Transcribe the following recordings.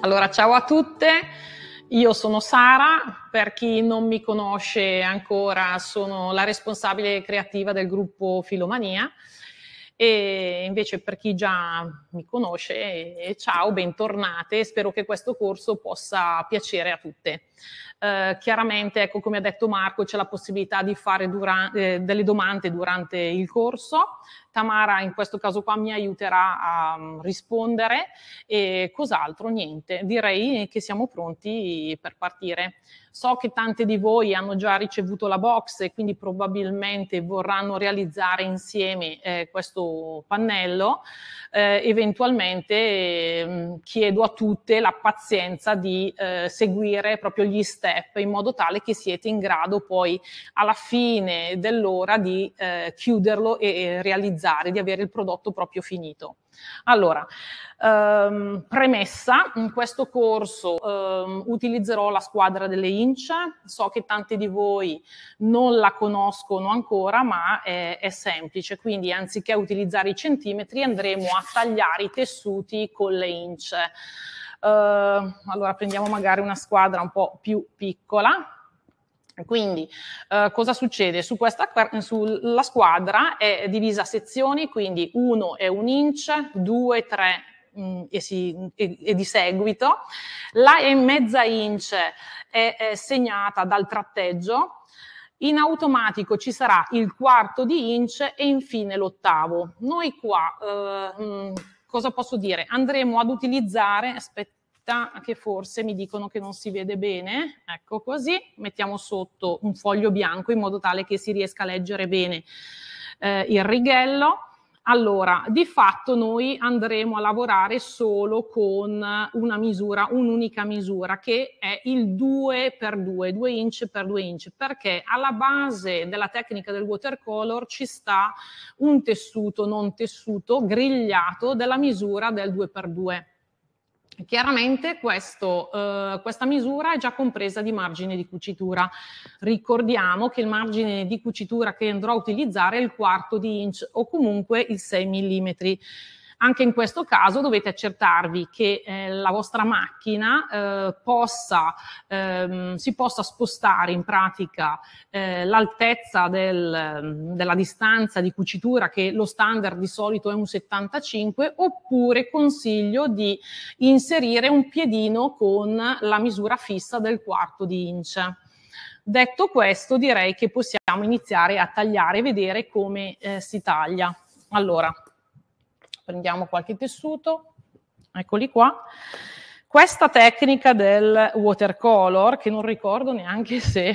Allora, ciao a tutte. Io sono Sara, per chi non mi conosce ancora sono la responsabile creativa del gruppo Filomania e invece per chi già mi conosce, eh, ciao, bentornate, spero che questo corso possa piacere a tutte. Eh, chiaramente, ecco, come ha detto Marco, c'è la possibilità di fare dura- eh, delle domande durante il corso. Tamara in questo caso qua mi aiuterà a um, rispondere e cos'altro? Niente, direi che siamo pronti per partire. So che tante di voi hanno già ricevuto la box e quindi probabilmente vorranno realizzare insieme eh, questo pannello. Eh, eventualmente eh, chiedo a tutte la pazienza di eh, seguire proprio gli step step in modo tale che siete in grado poi alla fine dell'ora di eh, chiuderlo e, e, realizzare, di avere il prodotto proprio finito. Allora, ehm, premessa, in questo corso ehm, utilizzerò la squadra delle INCE, so che tanti di voi non la conoscono ancora, ma è, è semplice, quindi anziché utilizzare i centimetri andremo a tagliare i tessuti con le INCE. Ehm, allora prendiamo magari una squadra un po' più piccola, quindi eh, cosa succede? Su questa, sulla squadra è divisa a sezioni, quindi 1 è un inch, 2, 3 mm, e, si, e, e, di seguito. La e mezza inch è, è segnata dal tratteggio. In automatico ci sarà il quarto di inch e infine l'ottavo. Noi qua... Eh, mm, cosa posso dire? Andremo ad utilizzare, aspetta che forse mi dicono che non si vede bene, ecco così, mettiamo sotto un foglio bianco in modo tale che si riesca a leggere bene eh, il righello allora, di fatto noi andremo a lavorare solo con una misura, un'unica misura, che è il 2 x 2, 2 inch per 2 inch, perché alla base della tecnica del watercolor ci sta un tessuto non tessuto grigliato della misura del 2 x 2 Chiaramente questo, eh, questa misura è già compresa di margine di cucitura. Ricordiamo che il margine di cucitura che andrò a utilizzare è il quarto di inch o comunque il 6 mm. Anche in questo caso dovete accertarvi che eh, la vostra macchina eh, possa, ehm, si possa spostare in pratica eh, l'altezza del, della distanza di cucitura che lo standard di solito è un 75 oppure consiglio di inserire un piedino con la misura fissa del quarto di inch. Detto questo, direi che possiamo iniziare a tagliare e vedere come eh, si taglia. Allora, Prendiamo qualche tessuto, eccoli qua. Questa tecnica del watercolor, che non ricordo neanche se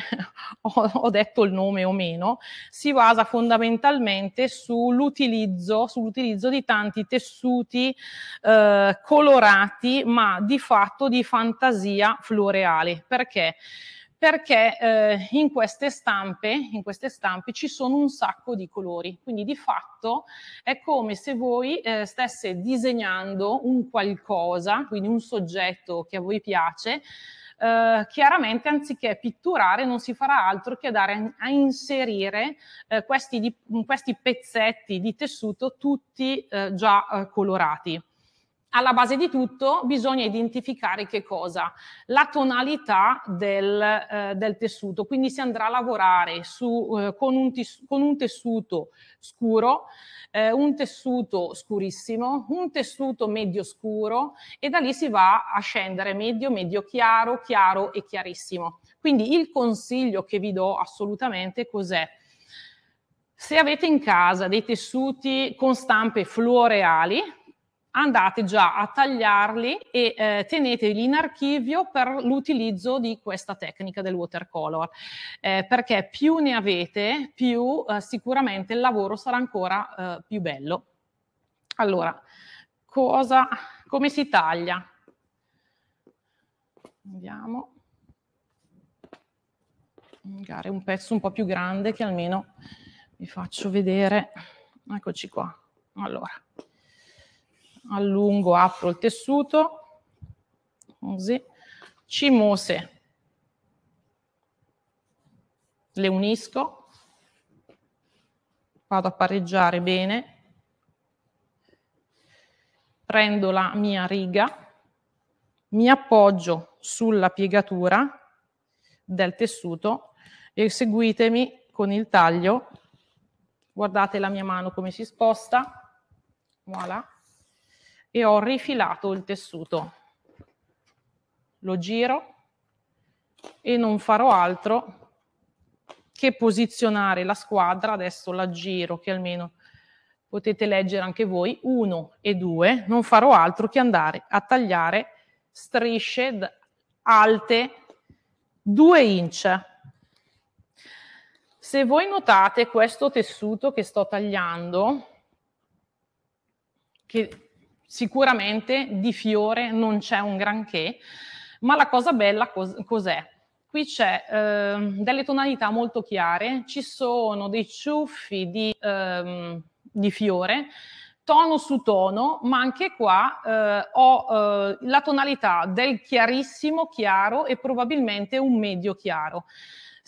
ho, detto il nome o meno, si basa fondamentalmente sull'utilizzo, sull'utilizzo di tanti tessuti eh, colorati, ma di fatto di fantasia floreale. Perché? perché eh, in, queste stampe, in queste stampe ci sono un sacco di colori, quindi di fatto è come se voi eh, stesse disegnando un qualcosa, quindi un soggetto che a voi piace, Uh, chiaramente anziché pitturare non si farà altro che andare a inserire uh, questi, di, questi, pezzetti di tessuto tutti uh, già colorati alla base di tutto bisogna identificare che cosa? La tonalità del, eh, del tessuto, quindi si andrà a lavorare su, eh, con, un tis- con, un tessuto scuro, eh, un tessuto scurissimo, un tessuto medio scuro e da lì si va a scendere medio, medio chiaro, chiaro e chiarissimo. Quindi il consiglio che vi do assolutamente cos'è? Se avete in casa dei tessuti con stampe floreali, andate già a tagliarli e eh, teneteli in archivio per l'utilizzo di questa tecnica del watercolor, eh, perché più ne avete, più eh, sicuramente il lavoro sarà ancora eh, più bello. Allora, cosa, come si taglia? Andiamo. Magari un pezzo un po' più grande che almeno vi faccio vedere. Eccoci qua. Allora, allungo, apro il tessuto, così, cimose, le unisco, vado a pareggiare bene, prendo la mia riga, mi appoggio sulla piegatura del tessuto e seguitemi con il taglio, guardate la mia mano come si sposta, voilà e ho rifilato il tessuto. Lo giro e non farò altro che posizionare la squadra, adesso la giro che almeno potete leggere anche voi, 1 e 2, non farò altro che andare a tagliare strisce alte 2 inch. Se voi notate questo tessuto che sto tagliando, che sicuramente di fiore non c'è un granché, ma la cosa bella cos- cos'è? Qui c'è eh, delle tonalità molto chiare, ci sono dei ciuffi di, ehm, di fiore, tono su tono, ma anche qua eh, ho eh, la tonalità del chiarissimo chiaro e probabilmente un medio chiaro.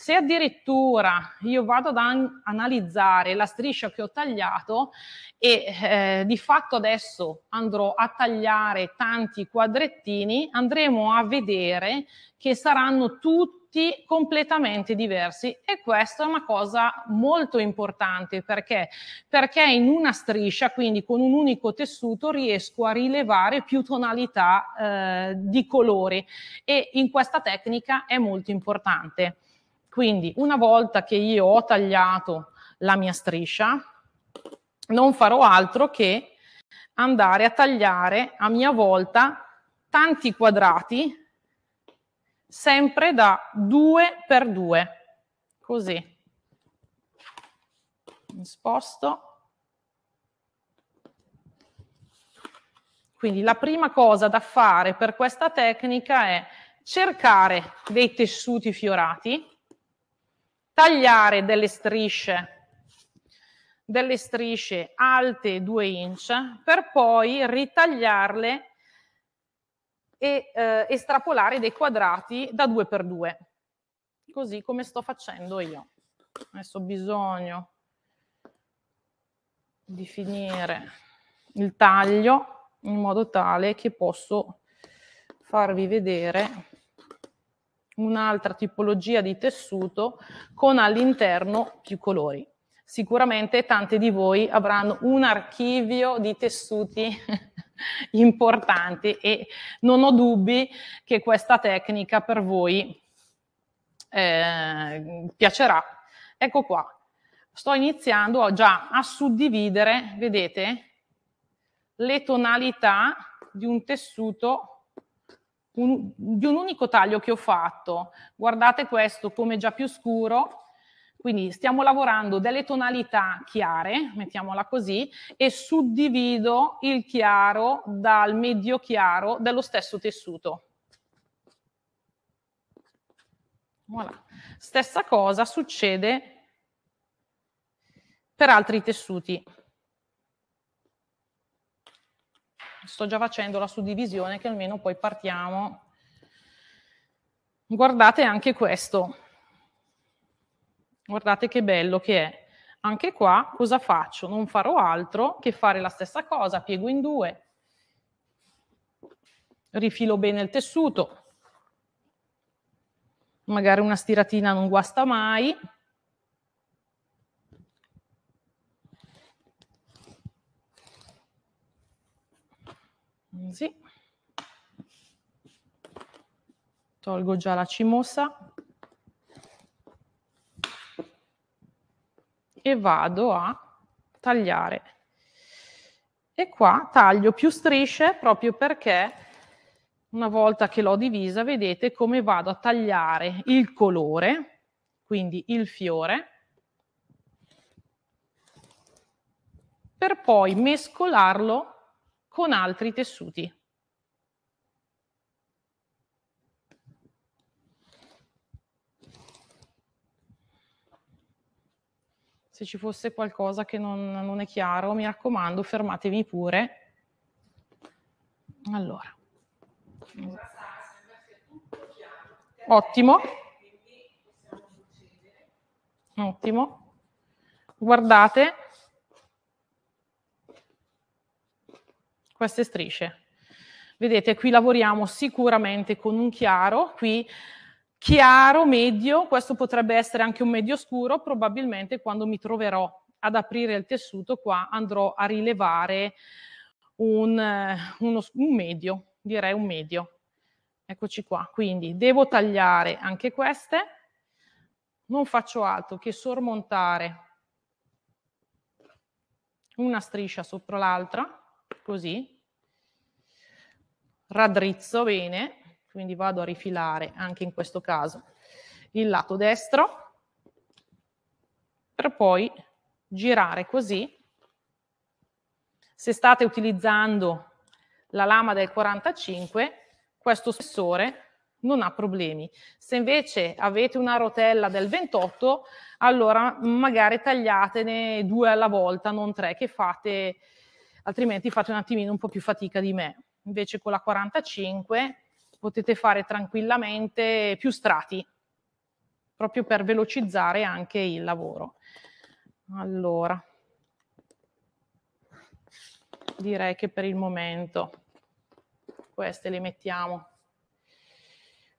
Se addirittura io vado ad an- analizzare la striscia che ho tagliato e eh, di fatto adesso andrò a tagliare tanti quadrettini, andremo a vedere che saranno tutti completamente diversi e questa è una cosa molto importante perché? perché in una striscia, quindi con un unico tessuto, riesco a rilevare più tonalità eh, di colori e in questa tecnica è molto importante. Quindi una volta che io ho tagliato la mia striscia, non farò altro che andare a tagliare a mia volta tanti quadrati, sempre da 2 per 2, così. Mi sposto. Quindi la prima cosa da fare per questa tecnica è cercare dei tessuti fiorati, tagliare delle strisce, delle strisce alte 2 inch per poi ritagliarle e eh, estrapolare dei quadrati da 2 per 2 così come sto facendo io. Adesso ho bisogno di finire il taglio in modo tale che posso farvi vedere un'altra tipologia di tessuto con all'interno più colori. Sicuramente tanti di voi avranno un archivio di tessuti importanti e non ho dubbi che questa tecnica per voi eh, piacerà. Ecco qua, sto iniziando già a suddividere, vedete, le tonalità di un tessuto un, di un unico taglio che ho fatto. Guardate questo come già più scuro, quindi stiamo lavorando delle tonalità chiare, mettiamola così, e suddivido il chiaro dal medio chiaro dello stesso tessuto. Voilà. Stessa cosa succede per altri tessuti. sto già facendo la suddivisione che almeno poi partiamo. Guardate anche questo. Guardate che bello che è. Anche qua cosa faccio? Non farò altro che fare la stessa cosa, piego in due, rifilo bene il tessuto, magari una stiratina non guasta mai, Così. Mm, Tolgo già la cimosa E vado a tagliare. E qua taglio più strisce proprio perché una volta che l'ho divisa vedete come vado a tagliare il colore, quindi il fiore, per poi mescolarlo con altri tessuti. Se ci fosse qualcosa che non, non è chiaro, mi raccomando, fermatevi pure. Allora. Ottimo. Ottimo. Guardate. queste strisce. Vedete, qui lavoriamo sicuramente con un chiaro, qui chiaro, medio, questo potrebbe essere anche un medio scuro, probabilmente quando mi troverò ad aprire il tessuto qua andrò a rilevare un, eh, uno, un medio, direi un medio. Eccoci qua, quindi devo tagliare anche queste, non faccio altro che sormontare una striscia sopra l'altra così, raddrizzo bene, quindi vado a rifilare anche in questo caso il lato destro, per poi girare così. Se state utilizzando la lama del 45, questo spessore non ha problemi. Se invece avete una rotella del 28, allora magari tagliatene due alla volta, non tre, che fate altrimenti fate un attimino un po' più fatica di me. Invece con la 45 potete fare tranquillamente più strati, proprio per velocizzare anche il lavoro. Allora, direi che per il momento queste le mettiamo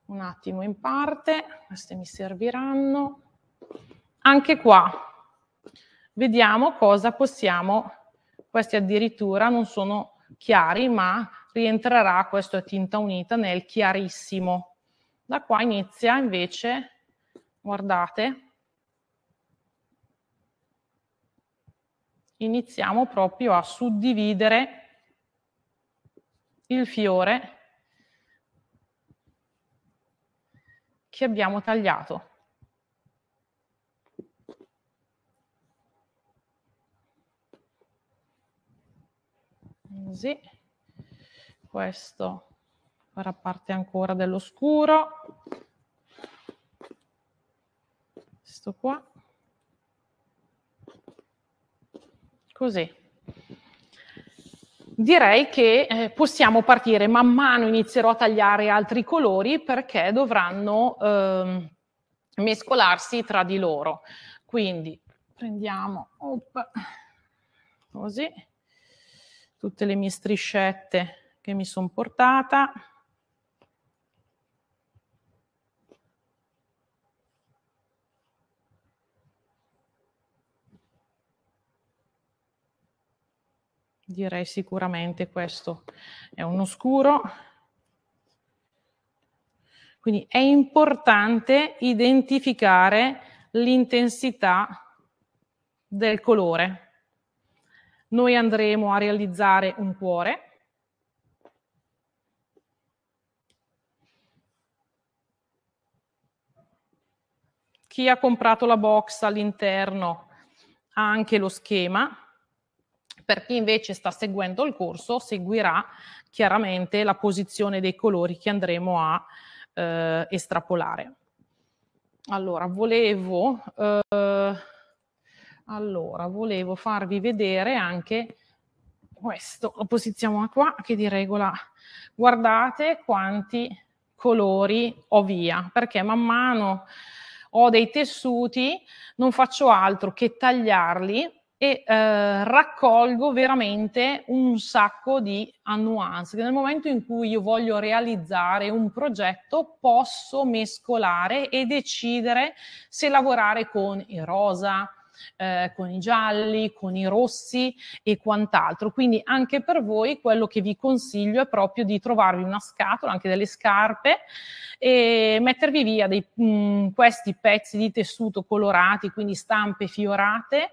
un attimo in parte, queste mi serviranno. Anche qua vediamo cosa possiamo fare questi addirittura non sono chiari, ma rientrerà, questo è tinta unita, nel chiarissimo. Da qua inizia invece, guardate, iniziamo proprio a suddividere il fiore che abbiamo tagliato. così. Questo farà parte ancora dello scuro. Questo qua. Così. Direi che eh, possiamo partire, man mano inizierò a tagliare altri colori perché dovranno eh, mescolarsi tra di loro. Quindi prendiamo, op, così, tutte le mie striscette che mi sono portata. Direi sicuramente questo è uno scuro. Quindi è importante identificare l'intensità del colore noi andremo a realizzare un cuore. Chi ha comprato la box all'interno ha anche lo schema. Per chi invece sta seguendo il corso seguirà chiaramente la posizione dei colori che andremo a eh, estrapolare. Allora, volevo... Eh, allora, volevo farvi vedere anche questo, lo posizioniamo qua, che di regola guardate quanti colori ho via, perché man mano ho dei tessuti, non faccio altro che tagliarli e eh, raccolgo veramente un sacco di annuance che nel momento in cui io voglio realizzare un progetto posso mescolare e decidere se lavorare con il rosa, eh, con i gialli, con i rossi e quant'altro. Quindi anche per voi quello che vi consiglio è proprio di trovarvi una scatola, anche delle scarpe e mettervi via dei, mh, mm, questi pezzi di tessuto colorati, quindi stampe fiorate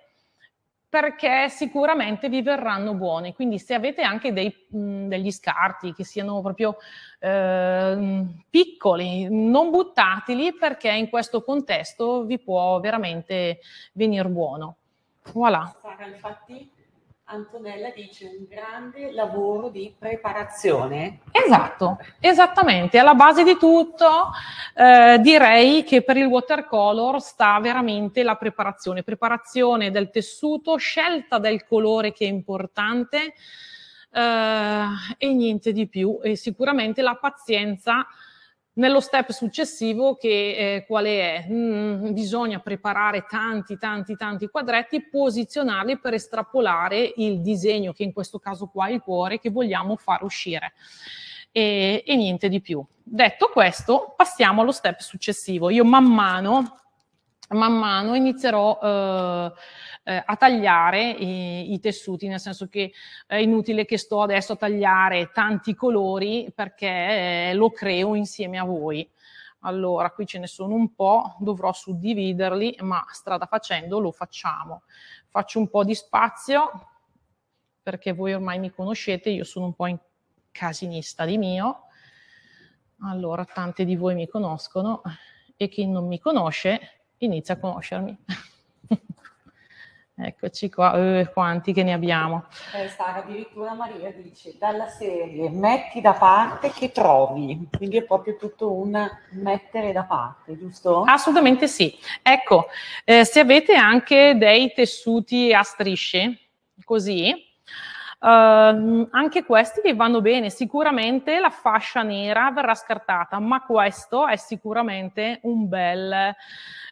perché sicuramente vi verranno buoni. Quindi se avete anche dei, degli scarti che siano proprio eh, piccoli, non buttateli perché in questo contesto vi può veramente venire buono. Voilà. infatti Antonella dice un grande lavoro di preparazione. Esatto, esattamente. Alla base di tutto eh, direi che per il watercolor sta veramente la preparazione, preparazione del tessuto, scelta del colore che è importante eh, e niente di più e sicuramente la pazienza nello step successivo che eh, quale è? Mm, bisogna preparare tanti, tanti, tanti quadretti, posizionarli per estrapolare il disegno, che in questo caso qua è il cuore, che vogliamo far uscire. E, e niente di più. Detto questo, passiamo allo step successivo. Io man mano man mano inizierò eh, eh, a tagliare i, i, tessuti, nel senso che è inutile che sto adesso a tagliare tanti colori perché eh, lo creo insieme a voi. Allora, qui ce ne sono un po', dovrò suddividerli, ma strada facendo lo facciamo. Faccio un po' di spazio perché voi ormai mi conoscete, io sono un po' casinista di mio. Allora, tante di voi mi conoscono e chi non mi conosce inizia a conoscermi. Eccoci qua, eh, quanti che ne abbiamo. Eh, addirittura Maria dice, dalla serie metti da parte che trovi, quindi è proprio tutto un mettere da parte, giusto? Assolutamente sì. Ecco, eh, se avete anche dei tessuti a strisce, così, ehm, anche questi vi vanno bene. Sicuramente la fascia nera verrà scartata, ma questo è sicuramente un bel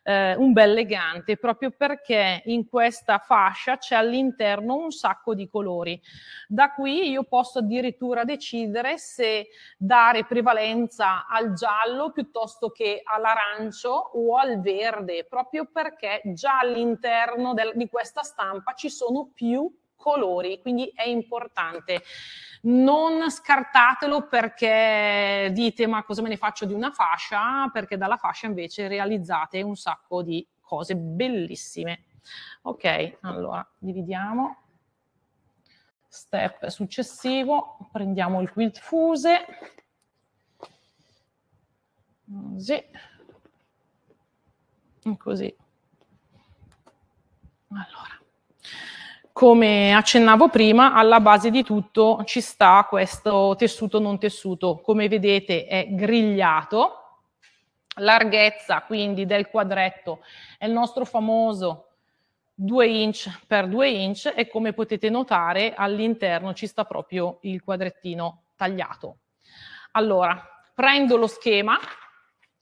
eh, un bel legante, proprio perché in questa fascia c'è all'interno un sacco di colori. Da qui io posso addirittura decidere se dare prevalenza al giallo piuttosto che all'arancio o al verde, proprio perché già all'interno del, di questa stampa ci sono più colori, quindi è importante non scartatelo perché dite ma cosa me ne faccio di una fascia, perché dalla fascia invece realizzate un sacco di cose bellissime. Ok, allora dividiamo. Step successivo, prendiamo il quilt fuse. Così. Così. Allora come accennavo prima, alla base di tutto ci sta questo tessuto non tessuto. Come vedete è grigliato, larghezza quindi del quadretto è il nostro famoso 2 inch per 2 inch e come potete notare all'interno ci sta proprio il quadrettino tagliato. Allora, prendo lo schema,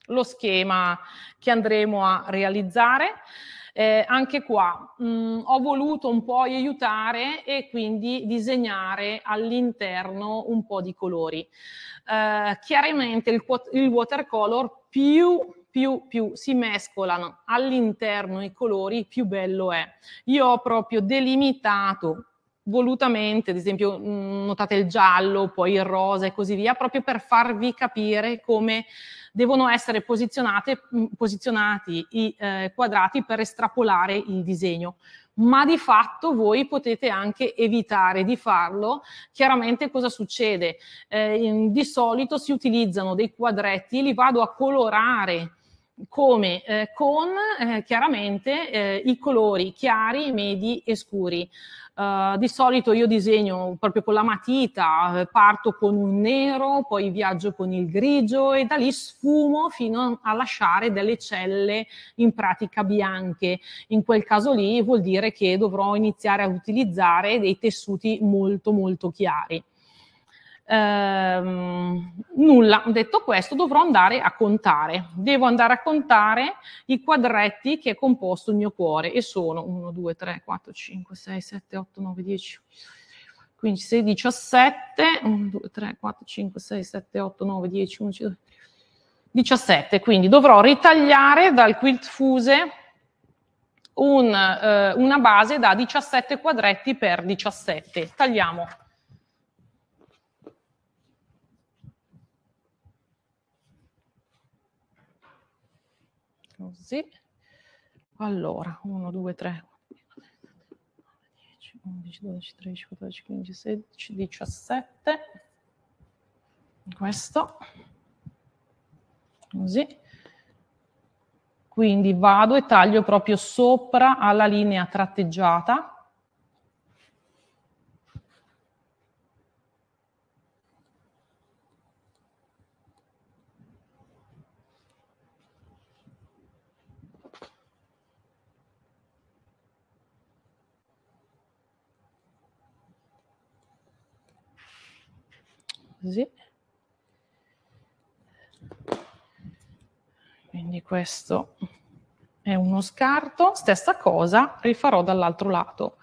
lo schema che andremo a realizzare. Eh, anche qua mh, mm, ho voluto un po' aiutare e quindi disegnare all'interno un po' di colori. Eh, chiaramente il, il watercolor più più, più si mescolano all'interno i colori, più bello è. Io ho proprio delimitato volutamente, ad esempio mm, notate il giallo, poi il rosa e così via, proprio per farvi capire come devono essere mm, posizionati i eh, quadrati per estrapolare il disegno. Ma di fatto voi potete anche evitare di farlo. Chiaramente cosa succede? Eh, di solito si utilizzano dei quadretti, li vado a colorare come eh, con eh, chiaramente eh, i colori chiari, medi e scuri. Uh, di solito io disegno proprio con la matita, eh, parto con un nero, poi viaggio con il grigio e da lì sfumo fino a lasciare delle celle in pratica bianche. In quel caso lì vuol dire che dovrò iniziare a utilizzare dei tessuti molto molto chiari. Ehm, nulla, detto questo dovrò andare a contare, devo andare a contare i quadretti che è composto il mio cuore e sono 1, 2, 3, 4, 5, 6, 7, 8, 9, 10, 15, 16, 17, 1, 2, 3, 4, 5, 6, 7, 8, 9, 10, 11, 12, 17, quindi dovrò ritagliare dal quilt fuse un, eh, una base da 17 quadretti per 17. Tagliamo. così. Allora, 1, 2, 3, 10, 11, 12, 13, 14, 15, 16, 17. Questo. Così. Quindi vado e taglio proprio sopra alla linea tratteggiata così. Quindi questo è uno scarto, stessa cosa, rifarò dall'altro lato.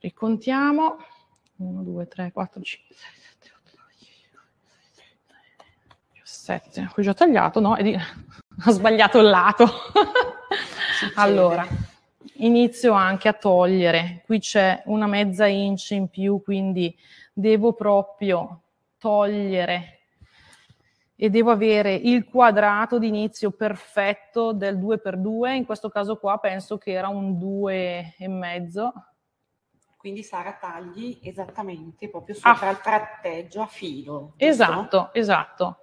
Ricontiamo, 1, 2, 3, 4, 5, 6, 7, 8, 9, 10, 11, già tagliato, no? Di... ho sbagliato il lato. allora, inizio anche a togliere, qui c'è una mezza inch in più, quindi devo proprio togliere e devo avere il quadrato d'inizio perfetto del 2x2, in questo caso qua penso che era un 2,5. Quindi Sara tagli esattamente proprio ah. sopra ah. il tratteggio a filo. Esatto, so? esatto.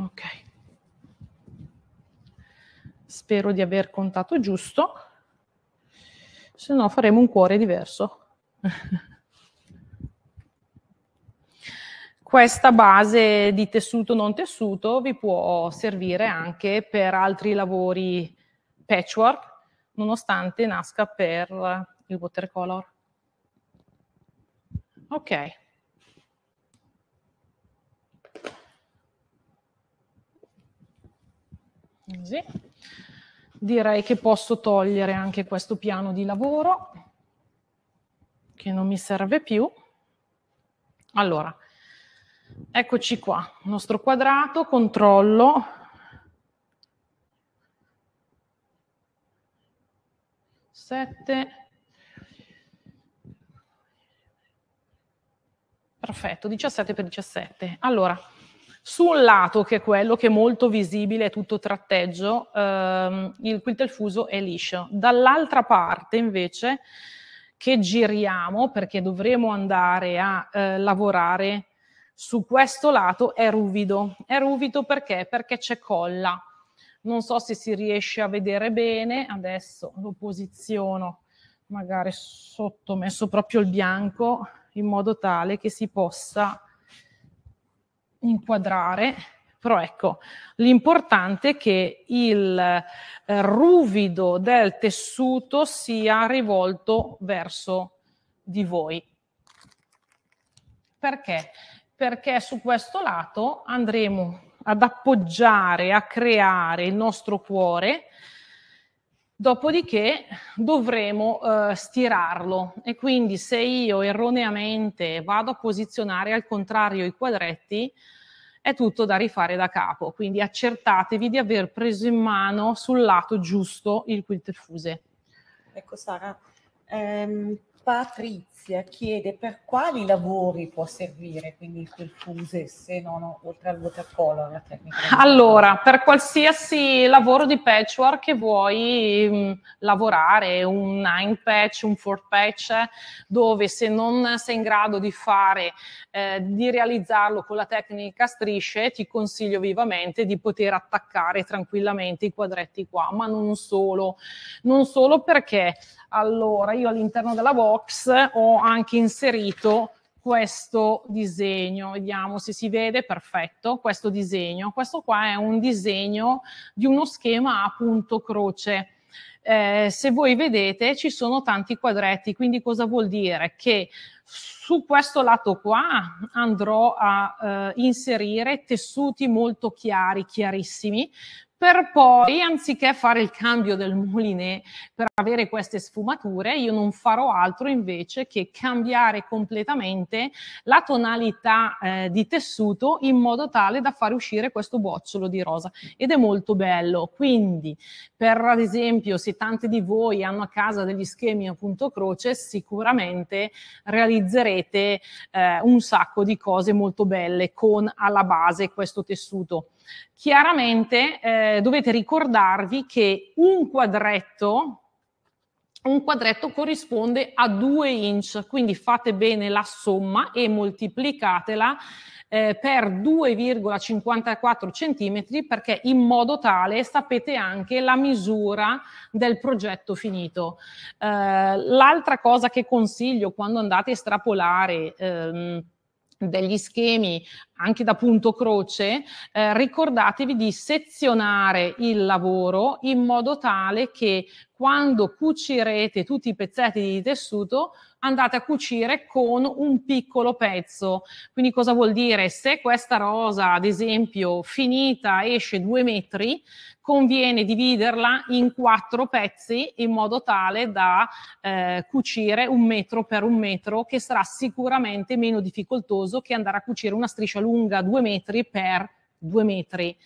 Ok. Spero di aver contato giusto se no faremo un cuore diverso. Questa base di tessuto non tessuto vi può servire anche per altri lavori patchwork, nonostante nasca per il watercolor. Ok. Così direi che posso togliere anche questo piano di lavoro che non mi serve più. Allora, eccoci qua, nostro quadrato, controllo. Sette. Perfetto, 17 per 17. Allora, su un lato, che è quello che è molto visibile, è tutto tratteggio, ehm, il quintel fuso è liscio. Dall'altra parte, invece, che giriamo, perché dovremo andare a eh, lavorare su questo lato, è ruvido. È ruvido perché? Perché c'è colla. Non so se si riesce a vedere bene, adesso lo posiziono magari sotto, messo proprio il bianco, in modo tale che si possa inquadrare, però ecco, l'importante è che il eh, ruvido del tessuto sia rivolto verso di voi. Perché? Perché su questo lato andremo ad appoggiare, a creare il nostro cuore, Dopodiché dovremo eh, stirarlo e quindi se io erroneamente vado a posizionare al contrario i quadretti è tutto da rifare da capo, quindi accertatevi di aver preso in mano sul lato giusto il quilterfuse. Ecco Sara, ehm, Patrizia Letizia chiede per quali lavori può servire quindi il perfuse se non oltre al watercolor la tecnica. Allora, per qualsiasi lavoro di patchwork che vuoi mh, mm, lavorare, un 9 patch, un 4 patch, dove se non sei in grado di fare, eh, di realizzarlo con la tecnica strisce, ti consiglio vivamente di poter attaccare tranquillamente i quadretti qua, ma non solo. Non solo perché allora io all'interno della box ho anche inserito questo disegno, vediamo se si vede, perfetto, questo disegno. Questo qua è un disegno di uno schema a punto croce. Eh, se voi vedete ci sono tanti quadretti, quindi cosa vuol dire? Che su questo lato qua andrò a eh, inserire tessuti molto chiari, chiarissimi, per poi, anziché fare il cambio del mulinè per avere queste sfumature, io non farò altro invece che cambiare completamente la tonalità eh, di tessuto in modo tale da far uscire questo bocciolo di rosa ed è molto bello. Quindi, per ad esempio, se tanti di voi hanno a casa degli schemi a punto croce, sicuramente realizzerete eh, un sacco di cose molto belle con alla base questo tessuto chiaramente eh, dovete ricordarvi che un quadretto, un quadretto corrisponde a 2 inch, quindi fate bene la somma e moltiplicatela eh, per 2,54 cm perché in modo tale sapete anche la misura del progetto finito. Eh, l'altra cosa che consiglio quando andate a estrapolare ehm, degli schemi anche da punto croce, eh, ricordatevi di sezionare il lavoro in modo tale che quando cucirete tutti i pezzetti di tessuto, andate a cucire con un piccolo pezzo. Quindi cosa vuol dire? Se questa rosa, ad esempio, finita esce due metri, conviene dividerla in quattro pezzi in modo tale da eh, cucire un metro per un metro, che sarà sicuramente meno difficoltoso che andare a cucire una striscia lunga due metri per due metri.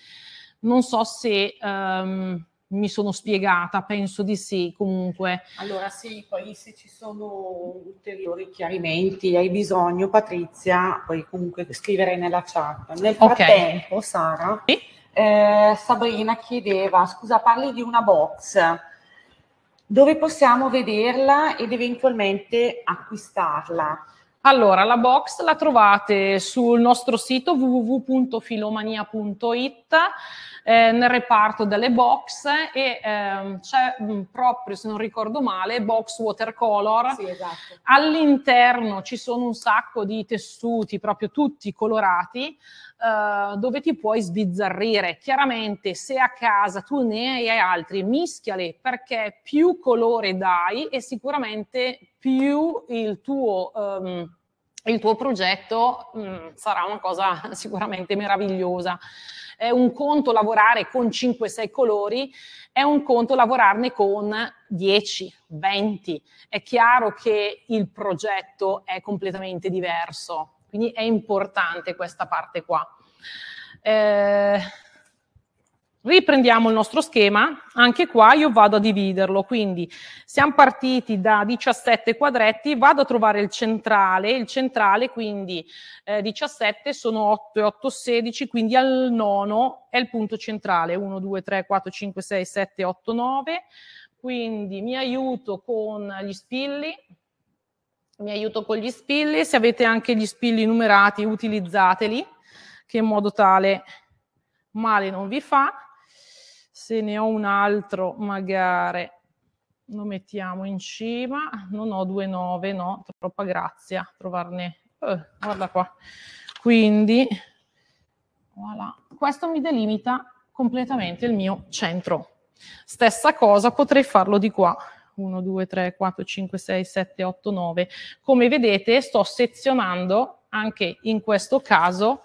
Non so se... Um, mi sono spiegata, penso di sì comunque. Allora sì, poi se ci sono ulteriori chiarimenti, hai bisogno Patrizia, puoi comunque scrivere nella chat. Nel frattempo okay. Sara, sì? eh, Sabrina chiedeva, scusa parli di una box, dove possiamo vederla ed eventualmente acquistarla? Allora, la box la trovate sul nostro sito www.filomania.it eh, nel reparto delle box e ehm, c'è mh, mm, proprio, se non ricordo male, box watercolor. Sì, esatto. All'interno ci sono un sacco di tessuti, proprio tutti colorati, eh, dove ti puoi sbizzarrire. Chiaramente se a casa tu ne hai altri, mischiali perché più colore dai e sicuramente più il tuo... Um, il tuo progetto mh, mm, sarà una cosa sicuramente meravigliosa. È un conto lavorare con 5-6 colori, è un conto lavorarne con 10, 20. È chiaro che il progetto è completamente diverso, quindi è importante questa parte qua. Eh, Riprendiamo il nostro schema, anche qua io vado a dividerlo, quindi siamo partiti da 17 quadretti, vado a trovare il centrale, il centrale quindi eh, 17 sono 8 e 8, 16, quindi al nono è il punto centrale, 1, 2, 3, 4, 5, 6, 7, 8, 9, quindi mi aiuto con gli spilli, mi aiuto con gli spilli, se avete anche gli spilli numerati utilizzateli, che in modo tale male non vi fa se ne ho un altro magari lo mettiamo in cima, non ho 2,9, no, troppa grazia trovarne, eh, guarda qua, quindi voilà. questo mi delimita completamente il mio centro. Stessa cosa potrei farlo di qua, 1, 2, 3, 4, 5, 6, 7, 8, 9. Come vedete sto sezionando anche in questo caso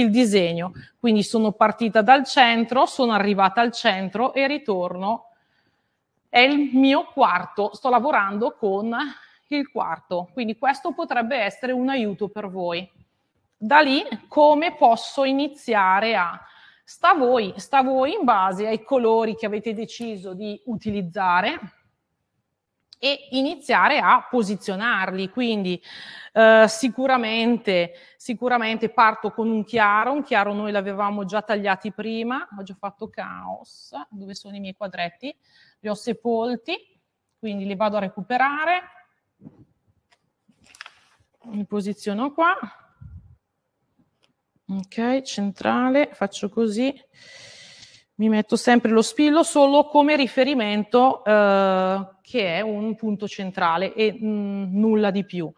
il disegno. Quindi sono partita dal centro, sono arrivata al centro e ritorno. È il mio quarto, sto lavorando con il quarto, quindi questo potrebbe essere un aiuto per voi. Da lì come posso iniziare a... Sta voi, sta voi in base ai colori che avete deciso di utilizzare, e iniziare a posizionarli. Quindi eh, sicuramente, sicuramente parto con un chiaro, un chiaro noi l'avevamo già tagliati prima, ho già fatto caos, dove sono i miei quadretti? Li ho sepolti, quindi li vado a recuperare, mi posiziono qua, ok, centrale, faccio così mi metto sempre lo spillo solo come riferimento eh, che è un punto centrale e mh, mm, nulla di più.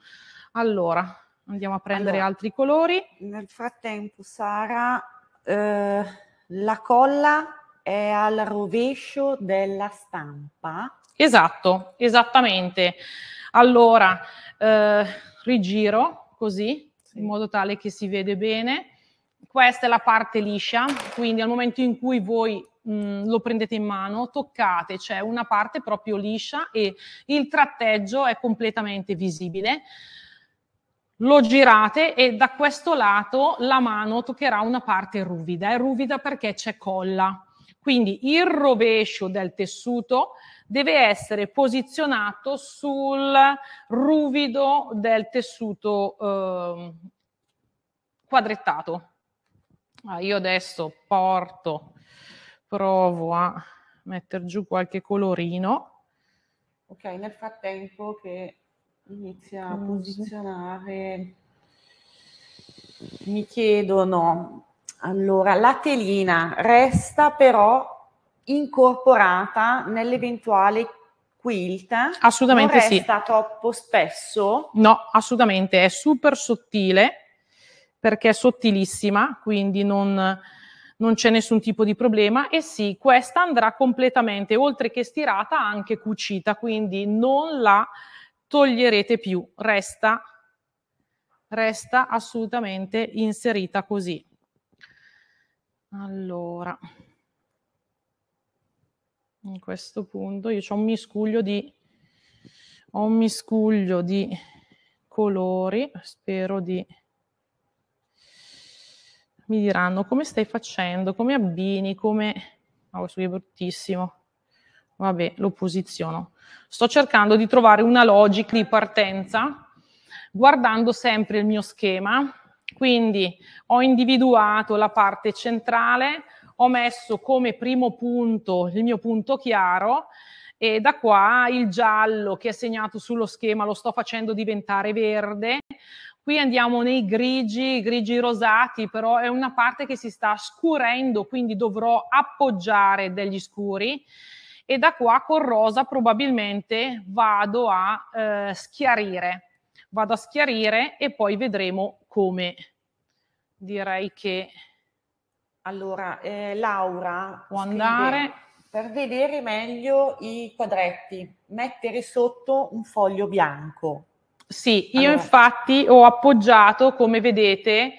Allora, andiamo a prendere allora, altri colori. Nel frattempo, Sara, eh, la colla è al rovescio della stampa. Esatto, esattamente. Allora, eh, rigiro così, sì. in modo tale che si vede bene questa è la parte liscia, quindi al momento in cui voi mh, mm, lo prendete in mano, toccate, c'è cioè una parte proprio liscia e il tratteggio è completamente visibile. Lo girate e da questo lato la mano toccherà una parte ruvida, è ruvida perché c'è colla. Quindi il rovescio del tessuto deve essere posizionato sul ruvido del tessuto eh, quadrettato Ah, io adesso porto, provo a mettere giù qualche colorino. Ok, nel frattempo che inizia a posizionare, mi chiedono, allora, la telina resta però incorporata nell'eventuale quilt? Assolutamente non resta sì. Resta troppo spesso? No, assolutamente, è super sottile perché è sottilissima, quindi non, non c'è nessun tipo di problema. E sì, questa andrà completamente, oltre che stirata, anche cucita, quindi non la toglierete più, resta, resta assolutamente inserita così. Allora, in questo punto io ho un miscuglio di, ho un miscuglio di colori, spero di mi diranno come stai facendo, come abbini, come... oh, questo qui è bruttissimo. Vabbè, lo posiziono. Sto cercando di trovare una logica di partenza guardando sempre il mio schema. Quindi ho individuato la parte centrale, ho messo come primo punto il mio punto chiaro e da qua il giallo che è segnato sullo schema lo sto facendo diventare verde, Qui andiamo nei grigi, grigi rosati, però è una parte che si sta scurendo, quindi dovrò appoggiare degli scuri e da qua con rosa probabilmente vado a eh, schiarire. Vado a schiarire e poi vedremo come. Direi che... Allora, eh, Laura, può andare. per vedere meglio i quadretti, mettere sotto un foglio bianco sì, io allora. infatti ho appoggiato, come vedete,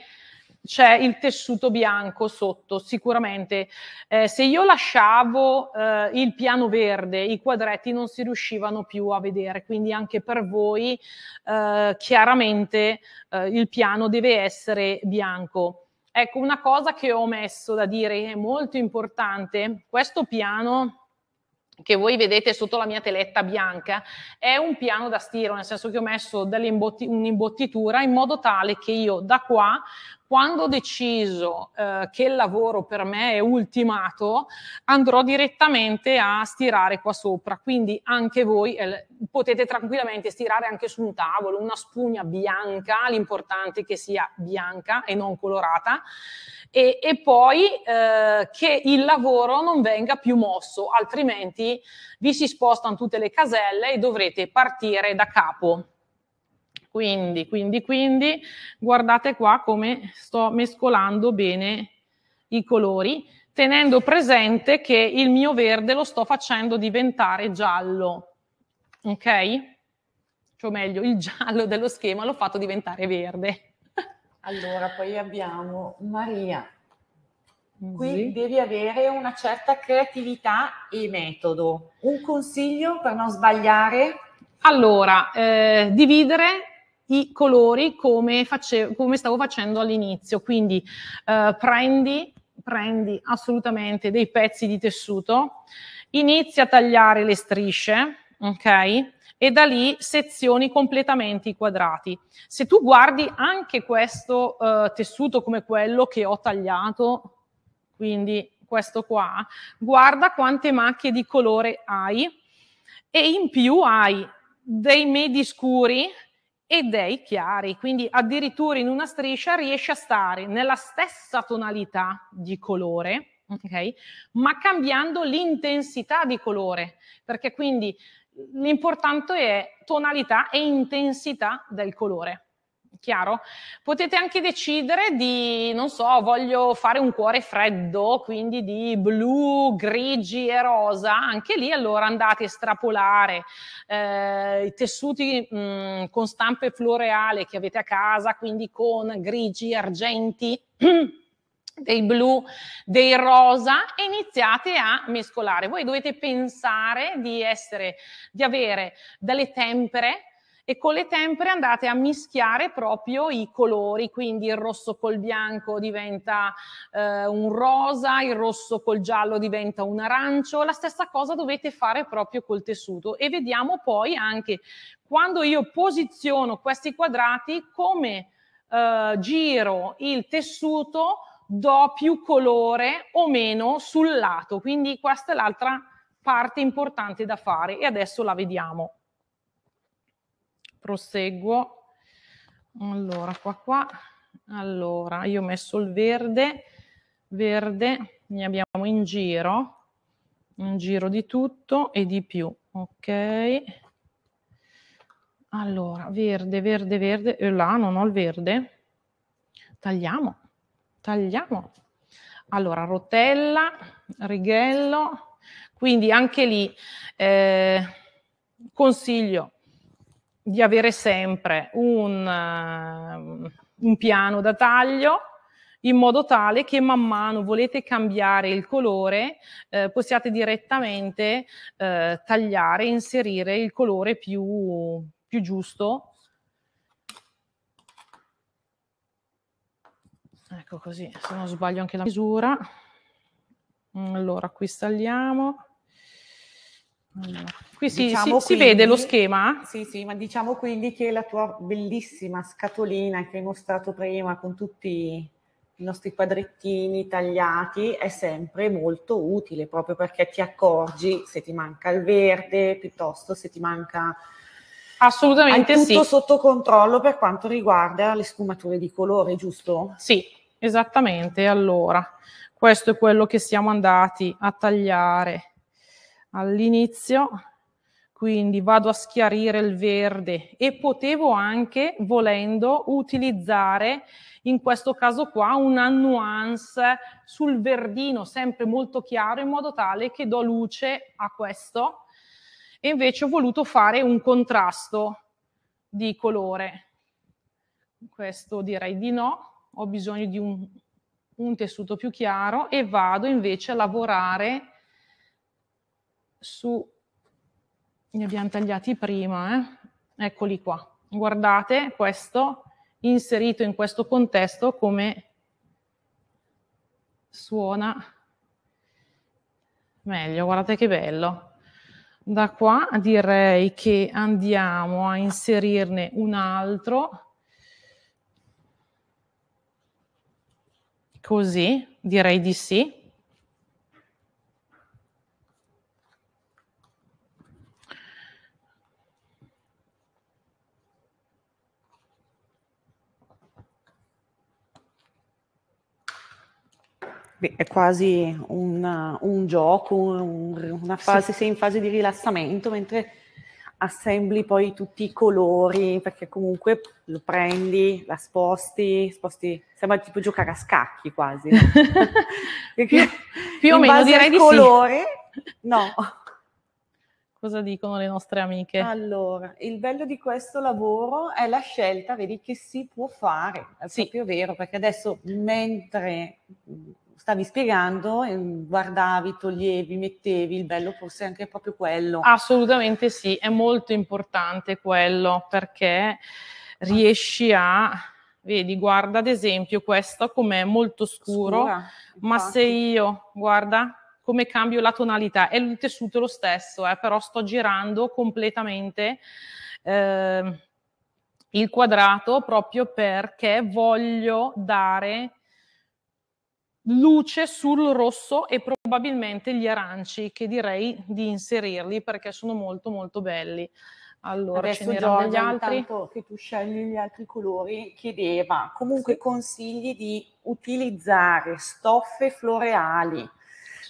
c'è il tessuto bianco sotto, sicuramente. Eh, se io lasciavo eh, il piano verde, i quadretti non si riuscivano più a vedere, quindi anche per voi eh, chiaramente eh, il piano deve essere bianco. Ecco, una cosa che ho messo da dire è molto importante, questo piano che voi vedete sotto la mia teletta bianca è un piano da stiro, nel senso che ho messo imbotti- un'imbottitura in modo tale che io da qua, quando ho deciso eh, che il lavoro per me è ultimato, andrò direttamente a stirare qua sopra. Quindi anche voi eh, potete tranquillamente stirare anche su un tavolo, una spugna bianca, l'importante è che sia bianca e non colorata e, e poi eh, che il lavoro non venga più mosso, altrimenti vi si spostano tutte le caselle e dovrete partire da capo. Quindi, quindi, quindi, guardate qua come sto mescolando bene i colori, tenendo presente che il mio verde lo sto facendo diventare giallo, ok? Cioè meglio, il giallo dello schema l'ho fatto diventare verde. Allora, poi abbiamo Maria. Qui sì. devi avere una certa creatività e metodo. Un consiglio per non sbagliare? Allora, eh, dividere i colori come, face- come, stavo facendo all'inizio, quindi eh, prendi, prendi assolutamente dei pezzi di tessuto, inizia a tagliare le strisce, ok? e da lì sezioni completamente i quadrati. Se tu guardi anche questo eh, tessuto come quello che ho tagliato, quindi questo qua, guarda quante macchie di colore hai e in più hai dei medi scuri e dei chiari, quindi addirittura in una striscia riesci a stare nella stessa tonalità di colore, okay? ma cambiando l'intensità di colore, perché quindi l'importante è tonalità e intensità del colore. Chiaro? Potete anche decidere di, non so, voglio fare un cuore freddo, quindi di blu, grigi e rosa, anche lì allora andate a estrapolare eh, i tessuti mh, mm, con stampe floreale che avete a casa, quindi con grigi, argenti. dei blu, dei rosa e iniziate a mescolare. Voi dovete pensare di, essere, di avere delle tempere e con le tempere andate a mischiare proprio i colori, quindi il rosso col bianco diventa eh, un rosa, il rosso col giallo diventa un arancio, la stessa cosa dovete fare proprio col tessuto e vediamo poi anche quando io posiziono questi quadrati come eh, giro il tessuto do più colore o meno sul lato. Quindi questa è l'altra parte importante da fare e adesso la vediamo. Proseguo. Allora, qua qua. Allora, io ho messo il verde, verde, ne abbiamo in giro, Un giro di tutto e di più. Ok. Allora, verde, verde, verde. E là non ho il verde. Tagliamo tagliamo. Allora, rotella, righello, quindi anche lì eh, consiglio di avere sempre un, uh, un piano da taglio in modo tale che man mano volete cambiare il colore, eh, possiate direttamente eh, tagliare e inserire il colore più, più giusto ecco così, se non sbaglio anche la misura. Mm, allora, qui stalliamo. qui si, diciamo si, quindi, si, vede lo schema? Sì, sì, ma diciamo quindi che la tua bellissima scatolina che hai mostrato prima con tutti i nostri quadrettini tagliati è sempre molto utile proprio perché ti accorgi se ti manca il verde piuttosto se ti manca assolutamente hai tutto sì. sotto controllo per quanto riguarda le sfumature di colore, giusto? Sì, esattamente allora questo è quello che siamo andati a tagliare all'inizio quindi vado a schiarire il verde e potevo anche volendo utilizzare in questo caso qua una nuance sul verdino sempre molto chiaro in modo tale che do luce a questo e invece ho voluto fare un contrasto di colore questo direi di no ho bisogno di un, un tessuto più chiaro e vado invece a lavorare su, ne abbiamo tagliati prima, eh? eccoli qua. Guardate questo inserito in questo contesto come suona meglio, guardate che bello. Da qua direi che andiamo a inserirne un altro Così, direi di sì. Beh, è quasi una, uh, un gioco, un, una fase, sì. sei in fase di rilassamento, mentre assembli poi tutti i colori, perché comunque lo prendi, la sposti, sposti sembra tipo giocare a scacchi quasi. No? più, o meno direi di colore, sì. no. Cosa dicono le nostre amiche? Allora, il bello di questo lavoro è la scelta, vedi, che si può fare, è sì. proprio vero, perché adesso mentre stavi spiegando, guardavi, toglievi, mettevi, il bello forse anche proprio quello. Assolutamente sì, è molto importante quello perché riesci a vedi, guarda ad esempio questa com'è molto scuro, Scura, ma se io, guarda come cambio la tonalità, è il tessuto lo stesso, eh, però sto girando completamente eh, il quadrato proprio perché voglio dare luce sul rosso e probabilmente gli aranci che direi di inserirli perché sono molto molto belli. Allora, Adesso Giorgia, gli altri? che tu scegli gli altri colori, chiedeva comunque sì. consigli di utilizzare stoffe floreali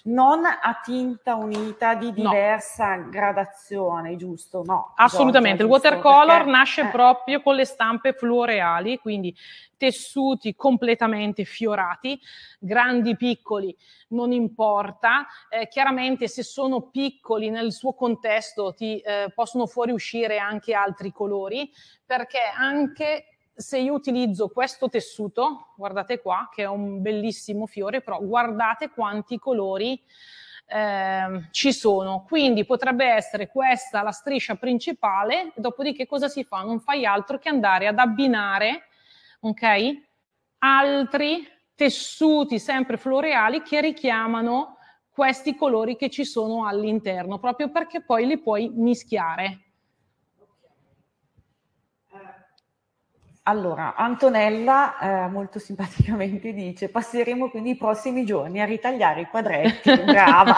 non a tinta unita di diversa no. gradazione, giusto? No. Cioè, Assolutamente, Giorgia, il watercolor perché... nasce eh. proprio con le stampe floreali, quindi tessuti completamente fiorati, grandi, piccoli, non importa. Eh, chiaramente se sono piccoli nel suo contesto ti eh, possono fuoriuscire anche altri colori, perché anche se io utilizzo questo tessuto, guardate qua, che è un bellissimo fiore, però guardate quanti colori eh, ci sono. Quindi potrebbe essere questa la striscia principale, dopodiché cosa si fa? Non fai altro che andare ad abbinare, ok? Altri tessuti sempre floreali che richiamano questi colori che ci sono all'interno, proprio perché poi li puoi mischiare. Allora, Antonella eh, molto simpaticamente dice passeremo quindi i prossimi giorni a ritagliare i quadretti, brava,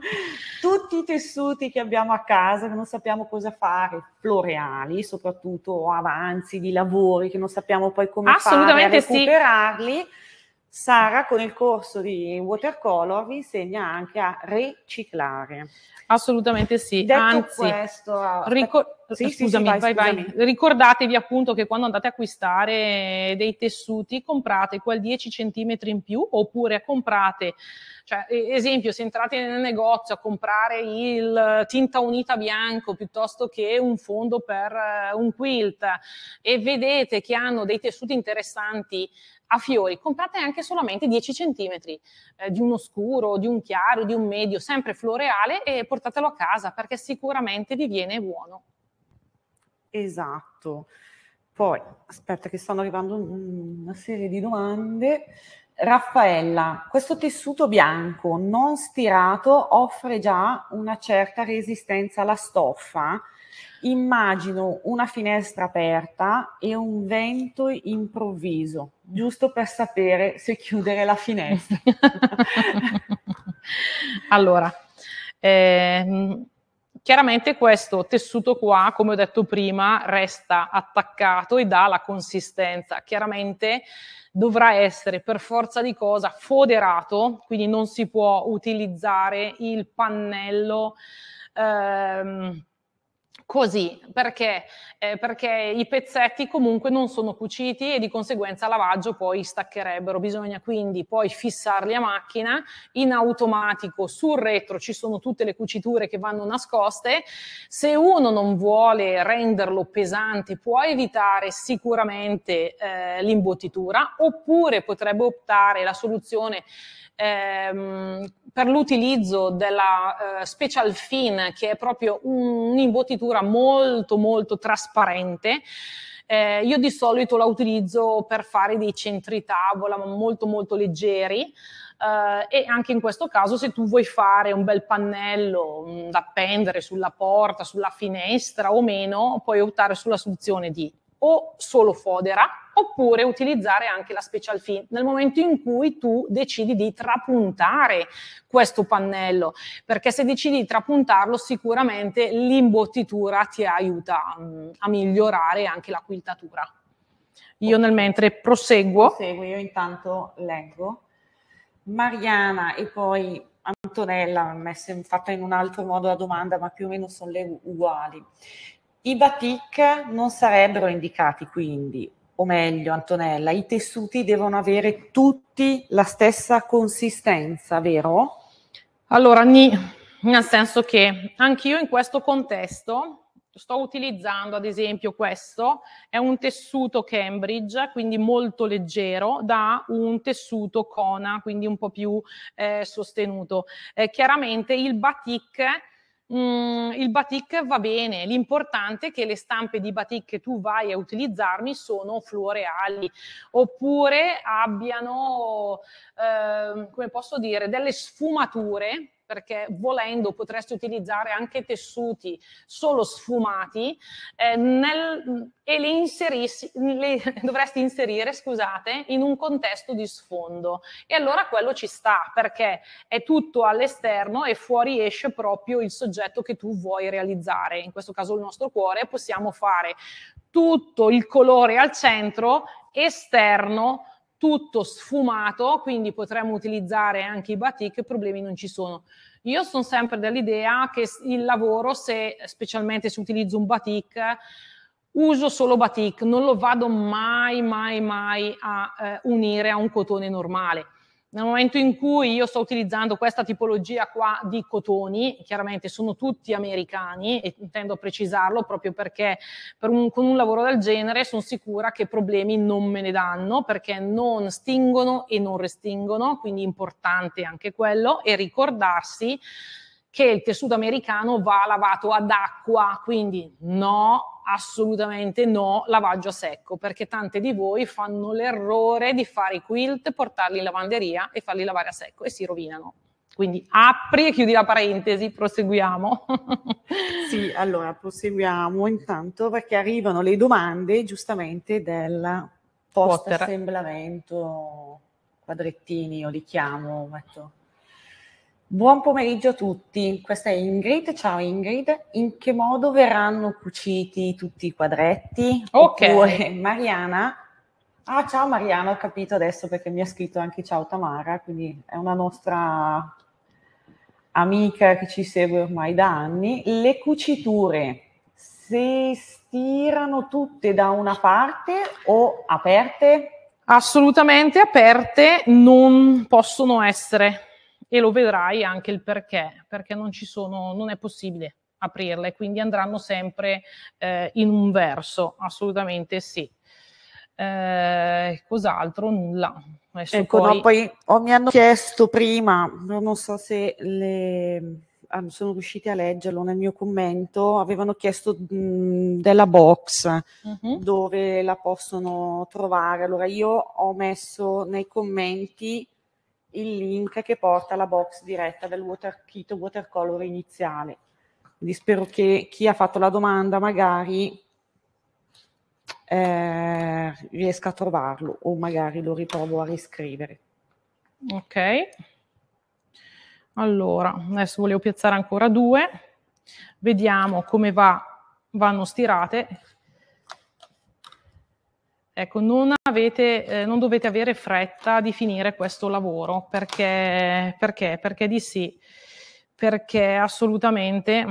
tutti i tessuti che abbiamo a casa che non sappiamo cosa fare, floreali soprattutto, avanzi di lavori che non sappiamo poi come fare a recuperarli. Sì. Sara con il corso di watercolor vi insegna anche a riciclare. Assolutamente sì. Detto Anzi, questo, ricordo sì, scusami, sì, sì, vai, vai, scusami. vai. Ricordatevi appunto che quando andate a acquistare dei tessuti comprate quel 10 cm in più oppure comprate, cioè esempio se entrate nel negozio a comprare il tinta unita bianco piuttosto che un fondo per eh, un quilt e vedete che hanno dei tessuti interessanti a fiori, comprate anche solamente 10 centimetri eh, di uno scuro, di un chiaro, di un medio, sempre floreale e portatelo a casa perché sicuramente vi viene buono. Esatto. Poi, aspetta che stanno arrivando una serie di domande. Raffaella, questo tessuto bianco non stirato offre già una certa resistenza alla stoffa. Immagino una finestra aperta e un vento improvviso, giusto per sapere se chiudere la finestra. allora, ehm, chiaramente questo tessuto qua, come ho detto prima, resta attaccato e dà la consistenza. Chiaramente dovrà essere per forza di cosa foderato, quindi non si può utilizzare il pannello ehm, Così, perché? Eh, perché i pezzetti comunque non sono cuciti e di conseguenza lavaggio poi staccherebbero. Bisogna quindi poi fissarli a macchina in automatico. Sul retro ci sono tutte le cuciture che vanno nascoste. Se uno non vuole renderlo pesante, può evitare sicuramente eh, l'imbottitura oppure potrebbe optare la soluzione ehm, per l'utilizzo della eh, special fin che è proprio un'imbottitura molto molto trasparente. Eh, io di solito la utilizzo per fare dei centri tavola molto molto leggeri. Uh, e anche in questo caso se tu vuoi fare un bel pannello mh, mm, da appendere sulla porta, sulla finestra o meno, puoi optare sulla soluzione di o solo fodera oppure utilizzare anche la special fin nel momento in cui tu decidi di trapuntare questo pannello, perché se decidi di trapuntarlo sicuramente l'imbottitura ti aiuta mh, mm, a migliorare anche la quiltatura. Io nel mentre proseguo. Proseguo, io intanto leggo. Mariana e poi Antonella mi è fatta in un altro modo la domanda, ma più o meno sono le uguali. I batik non sarebbero indicati quindi o meglio Antonella, i tessuti devono avere tutti la stessa consistenza, vero? Allora, ni, nel senso che anch'io in questo contesto sto utilizzando ad esempio questo, è un tessuto Cambridge, quindi molto leggero, da un tessuto Kona, quindi un po' più eh, sostenuto. Eh, chiaramente il batik Mm, il batik va bene, l'importante è che le stampe di batik che tu vai a utilizzarmi sono floreali oppure abbiano, eh, come posso dire, delle sfumature perché volendo potresti utilizzare anche tessuti solo sfumati eh, nel, e li inserissi, le dovresti inserire scusate, in un contesto di sfondo. E allora quello ci sta perché è tutto all'esterno e fuori esce proprio il soggetto che tu vuoi realizzare, in questo caso il nostro cuore, possiamo fare tutto il colore al centro esterno tutto sfumato, quindi potremmo utilizzare anche i batik, problemi non ci sono. Io sono sempre dell'idea che il lavoro, se specialmente se utilizzo un batik, uso solo batik, non lo vado mai, mai, mai a eh, unire a un cotone normale nel momento in cui io sto utilizzando questa tipologia qua di cotoni, chiaramente sono tutti americani e intendo precisarlo proprio perché per un, con un lavoro del genere sono sicura che problemi non me ne danno perché non stingono e non restingono, quindi importante anche quello e ricordarsi che il tessuto americano va lavato ad acqua, quindi no, assolutamente no, lavaggio a secco, perché tante di voi fanno l'errore di fare i quilt, portarli in lavanderia e farli lavare a secco e si rovinano. Quindi apri e chiudi la parentesi, proseguiamo. sì, allora proseguiamo intanto perché arrivano le domande giustamente del post assemblamento, quadrettini o li chiamo, metto Buon pomeriggio a tutti, questa è Ingrid. Ciao Ingrid, in che modo verranno cuciti tutti i quadretti? Ok. Oppure, Mariana. Ah, ciao Mariana, ho capito adesso perché mi ha scritto anche ciao Tamara, quindi è una nostra amica che ci segue ormai da anni. Le cuciture si stirano tutte da una parte o aperte? Assolutamente aperte, non possono essere e lo vedrai anche il perché, perché non, ci sono, non è possibile aprirle, quindi andranno sempre eh, in un verso, assolutamente sì. Eh, cos'altro? Nulla. Adesso ecco, poi... No, poi oh, mi hanno chiesto prima, non so se le ah, sono riusciti a leggerlo nel mio commento, avevano chiesto mh, della box uh-huh. dove la possono trovare. Allora io ho messo nei commenti il link che porta alla box diretta del water kit watercolor iniziale. Quindi spero che chi ha fatto la domanda magari eh, riesca a trovarlo o magari lo riprovo a riscrivere. Ok. Allora, adesso volevo piazzare ancora due. Vediamo come va, vanno stirate Ecco, non, avete, eh, non, dovete avere fretta di finire questo lavoro perché, perché, perché di sì, perché assolutamente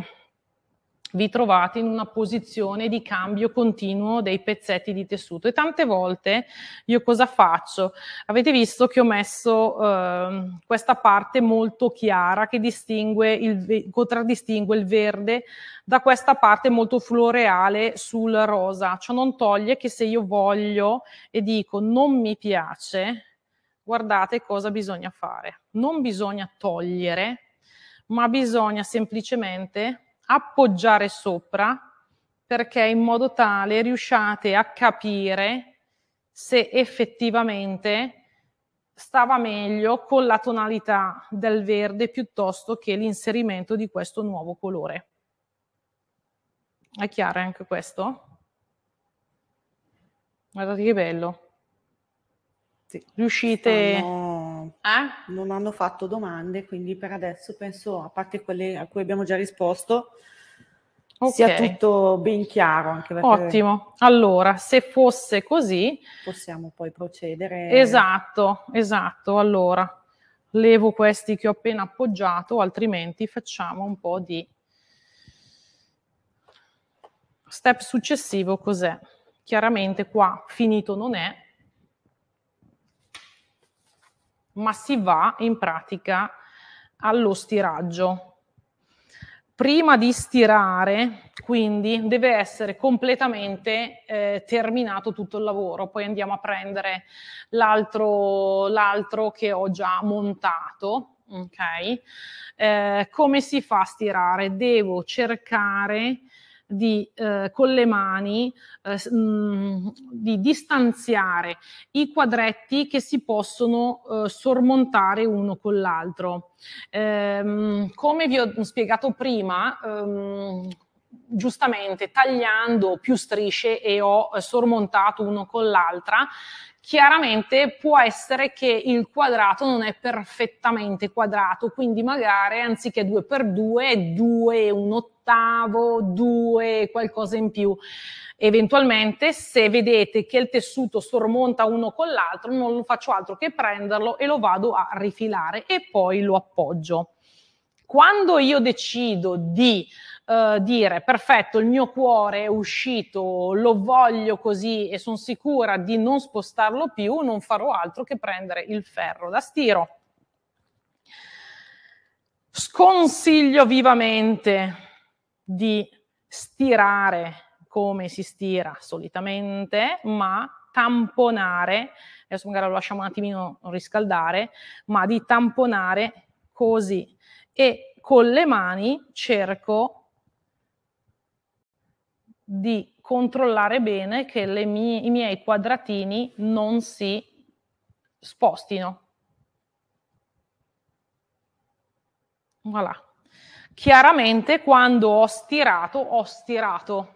vi trovate in una posizione di cambio continuo dei pezzetti di tessuto e tante volte io cosa faccio? Avete visto che ho messo eh, questa parte molto chiara che distingue il, contraddistingue il verde da questa parte molto floreale sul rosa, ciò non toglie che se io voglio e dico non mi piace, guardate cosa bisogna fare, non bisogna togliere ma bisogna semplicemente appoggiare sopra perché in modo tale riusciate a capire se effettivamente stava meglio con la tonalità del verde piuttosto che l'inserimento di questo nuovo colore. È chiaro anche questo? Guardate che bello. Sì. Riuscite... Stanno eh? Non hanno fatto domande, quindi per adesso penso, a parte quelle a cui abbiamo già risposto, okay. sia tutto ben chiaro. Anche Ottimo. Allora, se fosse così... Possiamo poi procedere. Esatto, esatto. Allora, levo questi che ho appena appoggiato, altrimenti facciamo un po' di... Step successivo cos'è? Chiaramente qua finito non è, ma si va in pratica allo stiraggio. Prima di stirare, quindi, deve essere completamente eh, terminato tutto il lavoro. Poi andiamo a prendere l'altro, l'altro che ho già montato. Okay? Eh, come si fa a stirare? Devo cercare di, eh, con le mani eh, mh, mm, di distanziare i quadretti che si possono eh, sormontare uno con l'altro. Ehm, come vi ho spiegato prima, ehm, giustamente tagliando più strisce e ho eh, sormontato uno con l'altra, chiaramente può essere che il quadrato non è perfettamente quadrato, quindi magari anziché 2 per 2, 2 un ottavo, 2 qualcosa in più. Eventualmente se vedete che il tessuto sormonta uno con l'altro, non faccio altro che prenderlo e lo vado a rifilare e poi lo appoggio. Quando io decido di eh, dire perfetto, il mio cuore è uscito, lo voglio così e sono sicura di non spostarlo più, non farò altro che prendere il ferro da stiro. Sconsiglio vivamente di stirare come si stira solitamente, ma tamponare, adesso magari lo lasciamo un attimino riscaldare, ma di tamponare così e con le mani cerco di controllare bene che mie, i miei quadratini non si spostino. Voilà. Chiaramente quando ho stirato, ho stirato.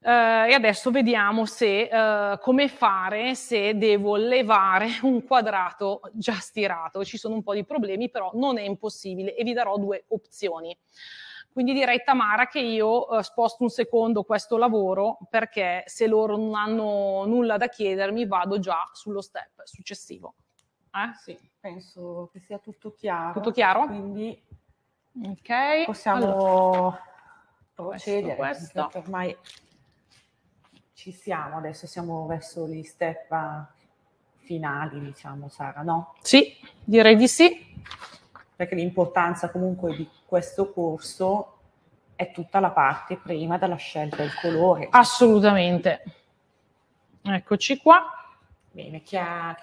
Uh, e adesso vediamo se, uh, come fare se devo levare un quadrato già stirato. Ci sono un po' di problemi, però non è impossibile e vi darò due opzioni. Quindi direi Tamara che io eh, sposto un secondo questo lavoro perché se loro non hanno nulla da chiedermi vado già sullo step successivo. Eh? Sì, penso che sia tutto chiaro. Tutto chiaro? Quindi okay. possiamo allora, procedere. Questo, questo. Ormai ci siamo, adesso siamo verso gli step eh, finali, diciamo Sara, no? Sì, direi di sì perché l'importanza comunque di questo corso è tutta la parte prima della scelta del colore. Assolutamente. Eccoci qua. Bene, chiar-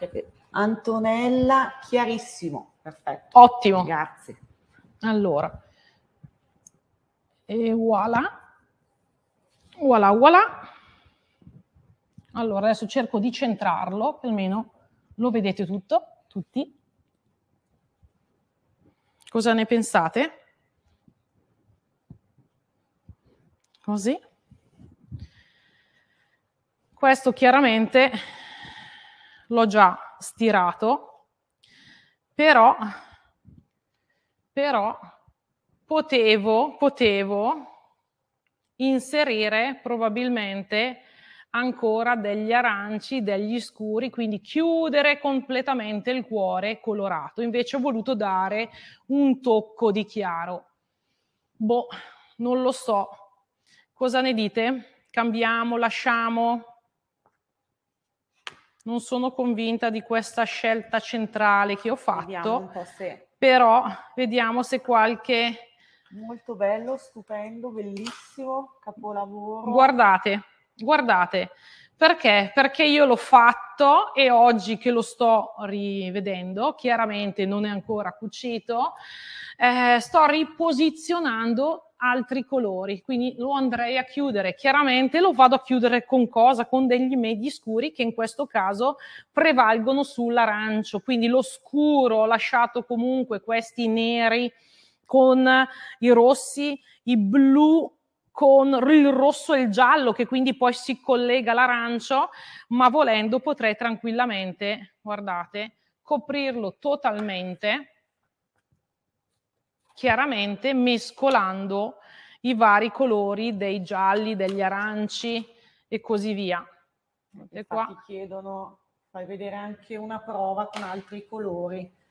Antonella, chiarissimo, perfetto. Ottimo. Grazie. Allora, e voilà. Voilà, voilà. Allora, adesso cerco di centrarlo, almeno lo vedete tutto, tutti. Cosa ne pensate? Così. Questo chiaramente l'ho già stirato, però, però potevo, potevo inserire probabilmente ancora degli aranci, degli scuri, quindi chiudere completamente il cuore colorato. Invece ho voluto dare un tocco di chiaro. Boh, non lo so. Cosa ne dite? Cambiamo, lasciamo? Non sono convinta di questa scelta centrale che ho fatto, se... però vediamo se qualche... Molto bello, stupendo, bellissimo, capolavoro. Guardate, guardate, perché? Perché io l'ho fatto e oggi che lo sto rivedendo, chiaramente non è ancora cucito, eh, sto riposizionando altri colori, quindi lo andrei a chiudere. Chiaramente lo vado a chiudere con cosa? Con degli medi scuri che in questo caso prevalgono sull'arancio, quindi lo scuro ho lasciato comunque questi neri con i rossi, i blu con il rosso e il giallo, che quindi poi si collega all'arancio, ma volendo potrei tranquillamente, guardate, coprirlo totalmente, chiaramente mescolando i vari colori dei gialli, degli aranci e così via. Infatti qua. chiedono, fai vedere anche una prova con altri colori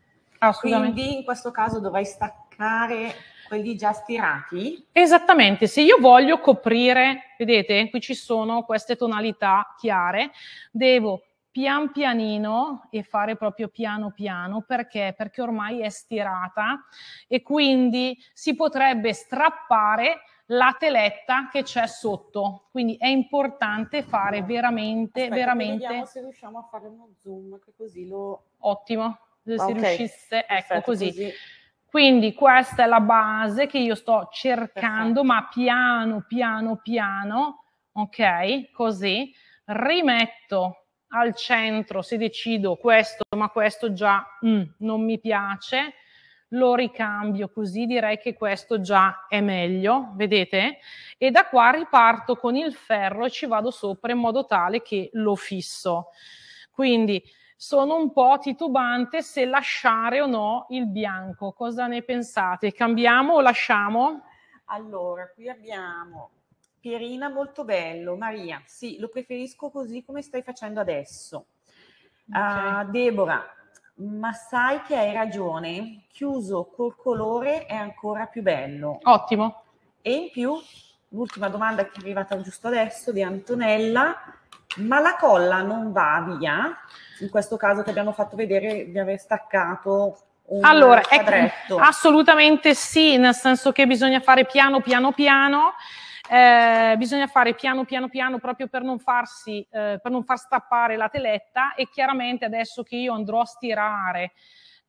quindi in questo caso dovrei staccare quelli già stirati? Esattamente, se io voglio coprire, vedete, qui ci sono queste tonalità chiare, devo pian pianino e fare proprio piano piano perché? Perché ormai è stirata e quindi si potrebbe strappare la teletta che c'è sotto. Quindi è importante fare veramente, Aspetta, veramente... Vediamo se riusciamo a fare uno zoom, che così lo... Ottimo se ah, okay. riuscisse, ecco Perfetto, così. così. Quindi questa è la base che io sto cercando, Perfetto. ma piano, piano, piano, ok? Così rimetto al centro se decido questo, ma questo già mm, non mi piace, lo ricambio così direi che questo già è meglio, vedete? E da qua riparto con il ferro e ci vado sopra in modo tale che lo fisso. Quindi sono un po' titubante se lasciare o no il bianco. Cosa ne pensate? Cambiamo o lasciamo? Allora, qui abbiamo Pierina, molto bello. Maria, sì, lo preferisco così come stai facendo adesso. Okay. Uh, Deborah, ma sai che hai ragione, chiuso col colore è ancora più bello. Ottimo. E in più, l'ultima domanda che è arrivata giusto adesso di Antonella, ma la colla non va via, in questo caso che abbiamo fatto vedere di aver staccato un allora, quadretto. assolutamente sì, nel senso che bisogna fare piano piano piano, eh, bisogna fare piano piano piano proprio per non farsi, eh, per non far stappare la teletta e chiaramente adesso che io andrò a stirare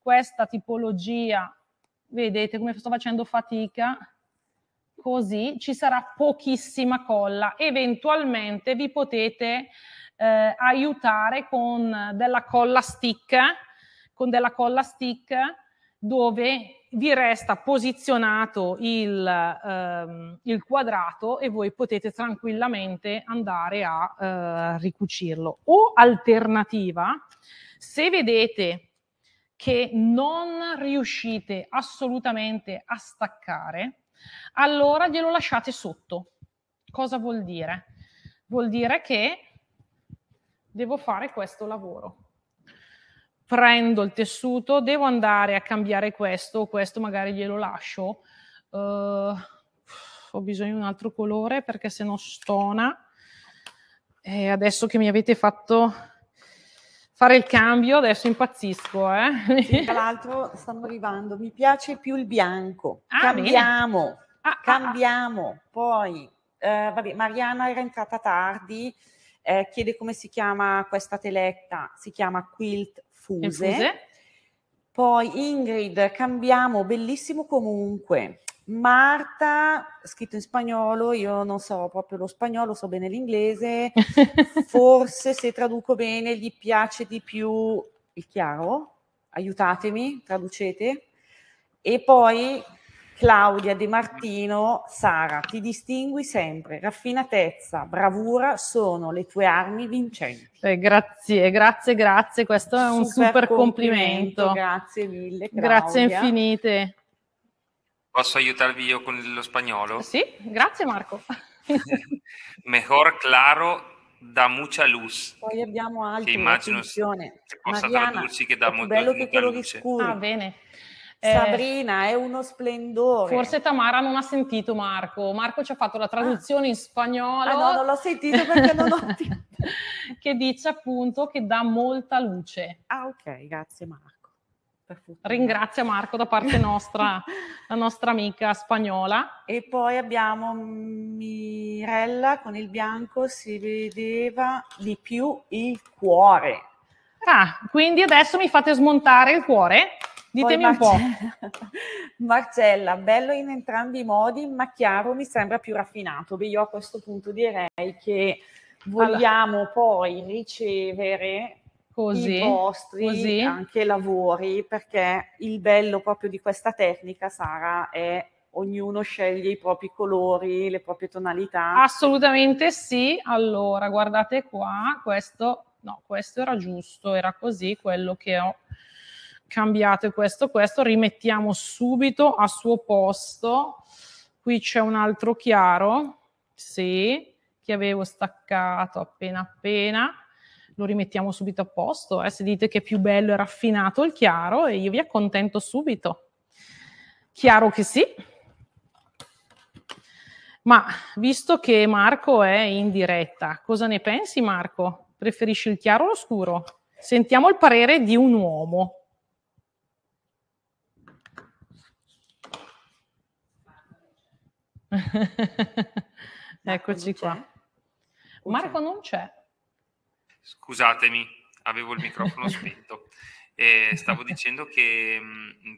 questa tipologia, vedete come sto facendo fatica, così ci sarà pochissima colla. Eventualmente vi potete eh, aiutare con della colla stick, con della colla stick dove vi resta posizionato il, ehm, il quadrato e voi potete tranquillamente andare a eh, ricucirlo. O alternativa, se vedete che non riuscite assolutamente a staccare, allora glielo lasciate sotto. Cosa vuol dire? Vuol dire che devo fare questo lavoro. Prendo il tessuto, devo andare a cambiare questo o questo, magari glielo lascio. Uh, ho bisogno di un altro colore perché se no stona. E adesso che mi avete fatto fare il cambio, adesso impazzisco. Eh? Sì, tra l'altro stanno arrivando, mi piace più il bianco. Ah, cambiamo, ah, ah, ah. cambiamo. Ah, Poi, eh, vabbè, Mariana era entrata tardi, eh, chiede come si chiama questa teletta, si chiama Quilt Fuse. Fuse. Poi Ingrid, cambiamo, bellissimo comunque. Marta, scritto in spagnolo, io non so proprio lo spagnolo, so bene l'inglese, forse se traduco bene gli piace di più il chiaro, aiutatemi, traducete. E poi Claudia De Martino, Sara, ti distingui sempre, raffinatezza, bravura sono le tue armi vincenti. Eh, grazie, grazie, grazie, questo è un super, super complimento. complimento. Grazie mille. Claudia. Grazie infinite. Posso aiutarvi io con lo spagnolo? Sì, grazie Marco. Mejor claro da mucha luz. Poi abbiamo altri. Che immagino che possa Mariana, tradursi che da molto bello che quello luce. Che ah, bene. Eh, Sabrina, è uno splendore. Forse Tamara non ha sentito Marco. Marco ci ha fatto la traduzione ah. in spagnolo. Ah, no, non l'ho sentito perché non ho... che dice appunto che dà molta luce. Ah, ok, grazie Marco per futuro. Ringrazia Marco da parte nostra, la nostra amica spagnola. E poi abbiamo Mirella con il bianco, si vedeva di più il cuore. Ah, quindi adesso mi fate smontare il cuore? Ditemi Marcella, un po'. Marcella, bello in entrambi i modi, ma chiaro mi sembra più raffinato. Beh, io a questo punto direi che vogliamo allora. poi ricevere così, i vostri così. anche lavori, perché il bello proprio di questa tecnica, Sara, è ognuno sceglie i propri colori, le proprie tonalità. Assolutamente sì. Allora, guardate qua, questo no, questo era giusto, era così quello che ho cambiato e questo questo rimettiamo subito a suo posto. Qui c'è un altro chiaro, sì, che avevo staccato appena appena lo rimettiamo subito a posto. Eh? Se dite che è più bello e raffinato il chiaro, e io vi accontento subito. Chiaro che sì. Ma visto che Marco è in diretta, cosa ne pensi Marco? Preferisci il chiaro o lo scuro? Sentiamo il parere di un uomo. Eccoci qua. Marco non c'è. Scusatemi, avevo il microfono spento. Eh, stavo dicendo che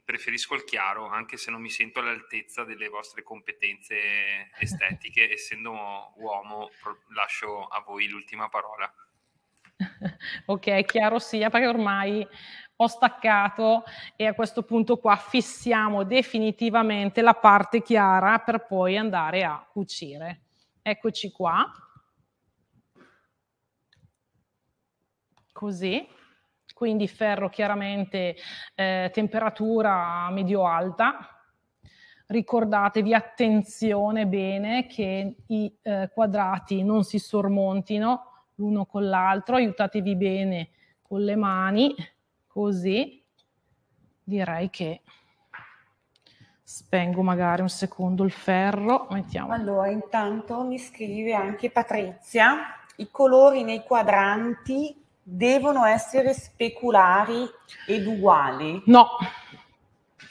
preferisco il chiaro, anche se non mi sento all'altezza delle vostre competenze estetiche, essendo uomo lascio a voi l'ultima parola. Ok, chiaro sia perché ormai ho staccato e a questo punto qua fissiamo definitivamente la parte chiara per poi andare a cucire. Eccoci qua. così, quindi ferro chiaramente eh, temperatura medio-alta. Ricordatevi attenzione bene che i eh, quadrati non si sormontino l'uno con l'altro, aiutatevi bene con le mani, così direi che spengo magari un secondo il ferro, mettiamo. Allora, intanto mi scrive anche Patrizia, i colori nei quadranti devono essere speculari ed uguali? No,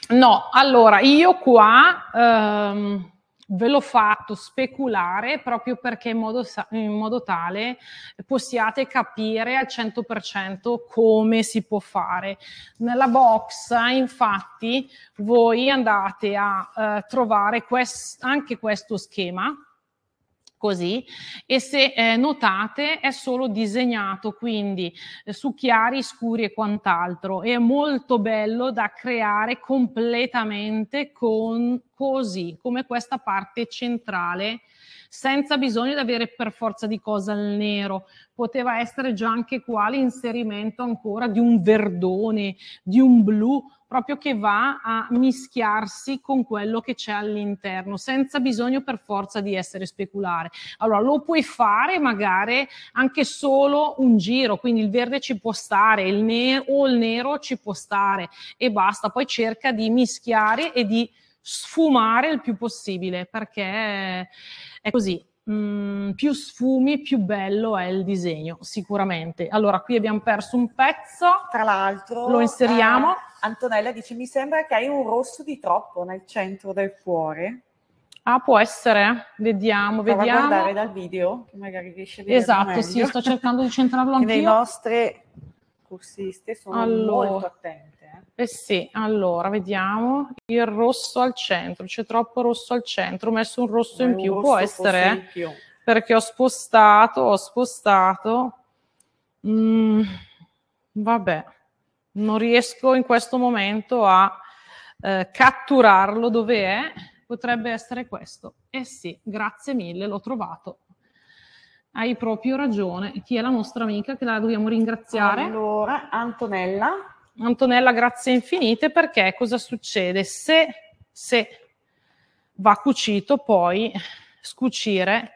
no, allora io qua ehm, ve l'ho fatto speculare proprio perché in modo, in modo tale possiate capire al 100% come si può fare. Nella box infatti voi andate a eh, trovare quest- anche questo schema così e se eh, notate è solo disegnato quindi eh, su chiari, scuri e quant'altro è molto bello da creare completamente con così come questa parte centrale senza bisogno di avere per forza di cosa il nero. Poteva essere già anche qua l'inserimento ancora di un verdone, di un blu proprio che va a mischiarsi con quello che c'è all'interno, senza bisogno per forza di essere speculare. Allora lo puoi fare magari anche solo un giro, quindi il verde ci può stare, il nero o il nero ci può stare e basta, poi cerca di mischiare e di sfumare il più possibile perché è così mh, mm, più sfumi, più bello è il disegno, sicuramente. Allora, qui abbiamo perso un pezzo. Tra l'altro, lo inseriamo. Eh, Antonella dice: Mi sembra che hai un rosso di troppo nel centro del cuore. Ah, può essere. Vediamo, Prova vediamo. a andare dal video, che magari riesce a vedere Esatto, meglio. sì, sto cercando di centrarlo anche Le nostre corsiste sono allora. molto attenti. Eh? eh sì, allora vediamo il rosso al centro, c'è troppo rosso al centro, ho messo un rosso Ma in più, rosso può essere eh? perché ho spostato, ho spostato. Mm, vabbè, non riesco in questo momento a eh, catturarlo dove è, potrebbe essere questo. Eh sì, grazie mille, l'ho trovato. Hai proprio ragione. Chi è la nostra amica che la dobbiamo ringraziare? Allora, Antonella. Antonella, grazie infinite perché cosa succede? Se, se va cucito, poi scucire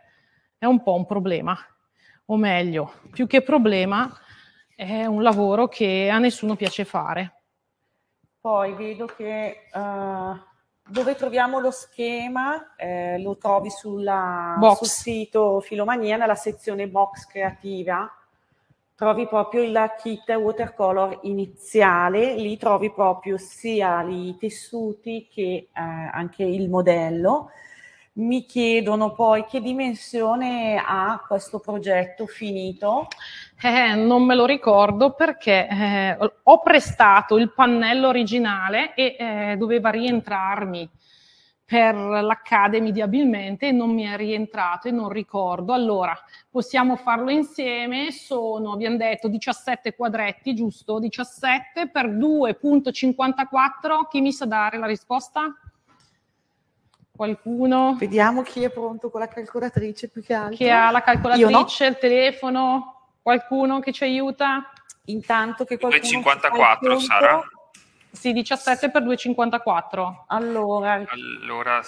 è un po' un problema, o meglio, più che problema è un lavoro che a nessuno piace fare. Poi vedo che uh, dove troviamo lo schema eh, lo trovi sulla, sul sito Filomania nella sezione box creativa trovi proprio il kit watercolor iniziale, lì trovi proprio sia i tessuti che eh, anche il modello. Mi chiedono poi che dimensione ha questo progetto finito. Eh, non me lo ricordo perché eh, ho prestato il pannello originale e eh, doveva rientrarmi per l'Academy di Abilmente non mi è rientrato e non ricordo. Allora, possiamo farlo insieme, sono, abbiamo detto, 17 quadretti, giusto? 17 per 2.54, chi mi sa dare la risposta? Qualcuno? Vediamo chi è pronto con la calcolatrice più che altro. Chi ha la calcolatrice, no. il telefono? Qualcuno che ci aiuta? Intanto che qualcuno... 2.54, Sara? Sì, 17 per 2,54. Allora, allora,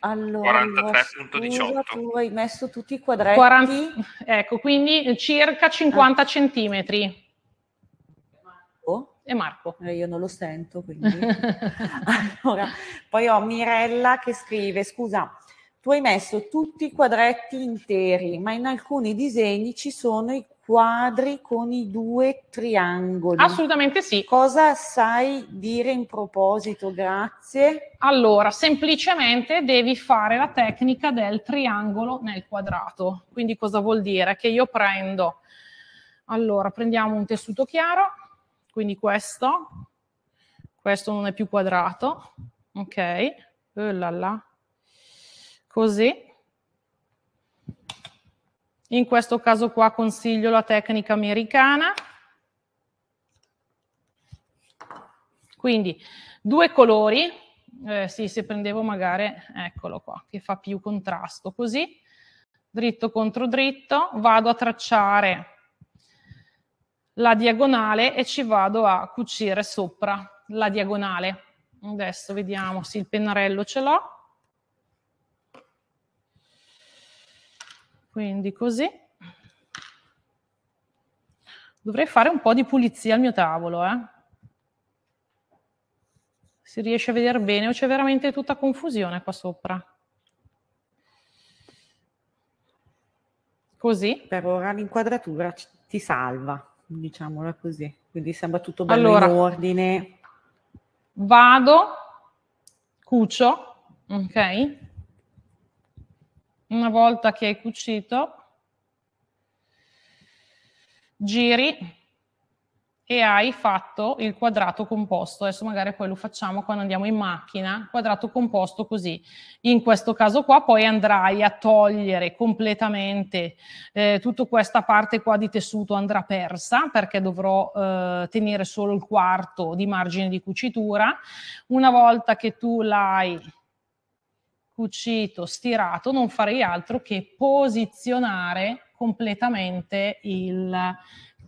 allora 43.18. Tu hai messo tutti i quadretti. 40, ecco, quindi circa 50 ah. centimetri. Oh. E Marco? Eh, io non lo sento, quindi. allora, poi ho Mirella che scrive, scusa, tu hai messo tutti i quadretti interi, ma in alcuni disegni ci sono i quadri con i due triangoli. Assolutamente sì. Cosa sai dire in proposito? Grazie. Allora, semplicemente devi fare la tecnica del triangolo nel quadrato. Quindi cosa vuol dire? Che io prendo, allora prendiamo un tessuto chiaro, quindi questo, questo non è più quadrato, ok? Ullala. Eh, così, in questo caso qua consiglio la tecnica americana. Quindi due colori, eh, sì, se prendevo magari, eccolo qua, che fa più contrasto così, dritto contro dritto, vado a tracciare la diagonale e ci vado a cucire sopra la diagonale. Adesso vediamo se il pennarello ce l'ho. Quindi così dovrei fare un po' di pulizia al mio tavolo. Eh? Si riesce a vedere bene o c'è veramente tutta confusione qua sopra? Così. Per ora l'inquadratura ti salva, diciamola così. Quindi sembra tutto bello allora, in ordine. Vado, cucio, ok? Una volta che hai cucito, giri e hai fatto il quadrato composto. Adesso magari poi lo facciamo quando andiamo in macchina, quadrato composto così. In questo caso qua poi andrai a togliere completamente eh, tutta questa parte qua di tessuto andrà persa perché dovrò eh, tenere solo il quarto di margine di cucitura. Una volta che tu l'hai cucito, stirato, non farei altro che posizionare completamente il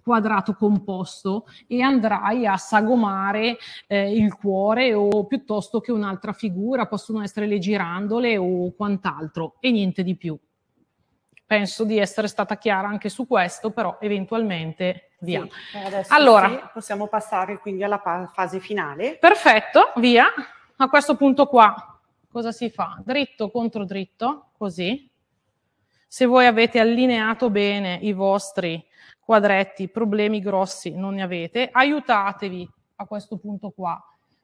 quadrato composto e andrai a sagomare eh, il cuore o piuttosto che un'altra figura, possono essere le girandole o quant'altro e niente di più. Penso di essere stata chiara anche su questo, però eventualmente via. Sì, allora, sì, possiamo passare quindi alla pa- fase finale. Perfetto, via. A questo punto qua cosa si fa? Dritto contro dritto, così. Se voi avete allineato bene i vostri quadretti, problemi grossi non ne avete, aiutatevi a questo punto qua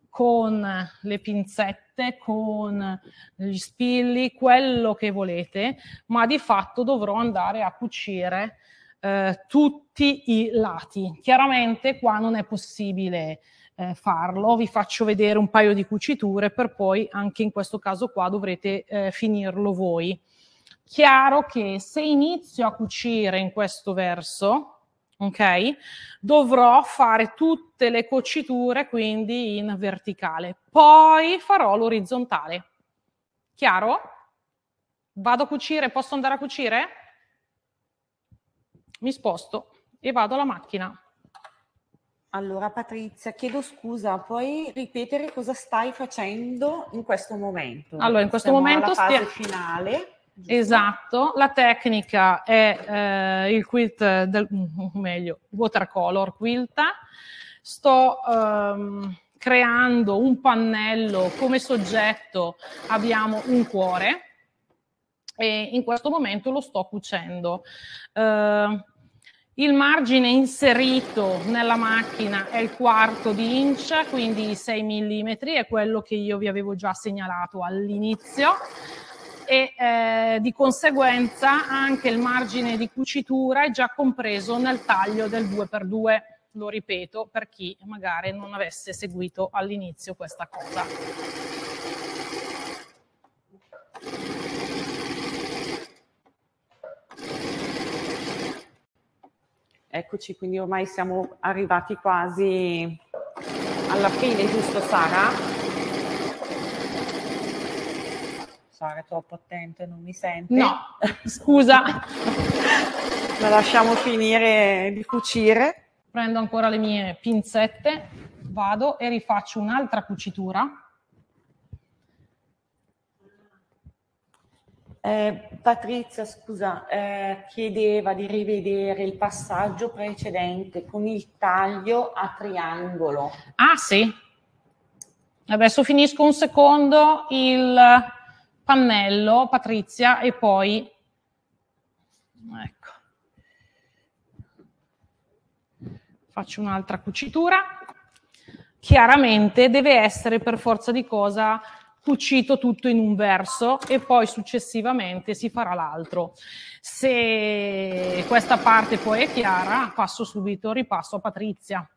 con le pinzette, con gli spilli, quello che volete, ma di fatto dovrò andare a cucire eh, tutti i lati. Chiaramente qua non è possibile eh, farlo, vi faccio vedere un paio di cuciture per poi anche in questo caso qua dovrete eh, finirlo voi. Chiaro che se inizio a cucire in questo verso, ok? Dovrò fare tutte le cuciture quindi in verticale, poi farò l'orizzontale. Chiaro? Vado a cucire, posso andare a cucire? Mi sposto e vado alla macchina. Allora Patrizia, chiedo scusa, puoi ripetere cosa stai facendo in questo momento? Allora, in questo Siamo momento alla fase stia... finale. Giusto? Esatto, la tecnica è eh, il quilt del meglio, watercolor quilta. Sto ehm, creando un pannello, come soggetto abbiamo un cuore e in questo momento lo sto cucendo. Eh, il margine inserito nella macchina è il quarto di incia, quindi 6 mm, è quello che io vi avevo già segnalato all'inizio e eh, di conseguenza anche il margine di cucitura è già compreso nel taglio del 2x2, lo ripeto per chi magari non avesse seguito all'inizio questa cosa. Eccoci, quindi ormai siamo arrivati quasi alla fine, giusto Sara? Sara è troppo attenta, non mi sente. No, scusa. La lasciamo finire di cucire. Prendo ancora le mie pinzette, vado e rifaccio un'altra cucitura Eh, Patrizia, scusa, eh, chiedeva di rivedere il passaggio precedente con il taglio a triangolo. Ah sì. Adesso finisco un secondo il pannello, Patrizia, e poi... Ecco. Faccio un'altra cucitura. Chiaramente deve essere per forza di cosa cucito tutto in un verso e poi successivamente si farà l'altro. Se questa parte poi è chiara, passo subito, ripasso a Patrizia.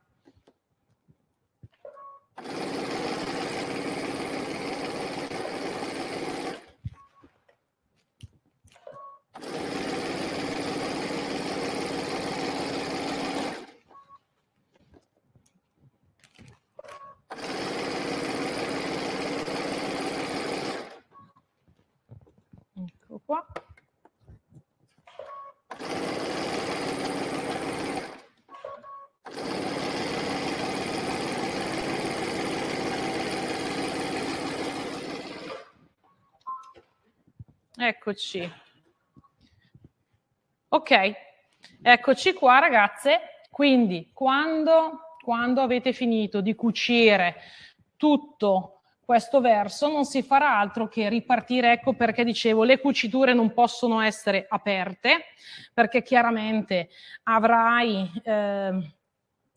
qua. Eccoci. Ok, eccoci qua ragazze. Quindi quando, quando avete finito di cucire tutto questo verso non si farà altro che ripartire, ecco perché dicevo le cuciture non possono essere aperte, perché chiaramente avrai, eh,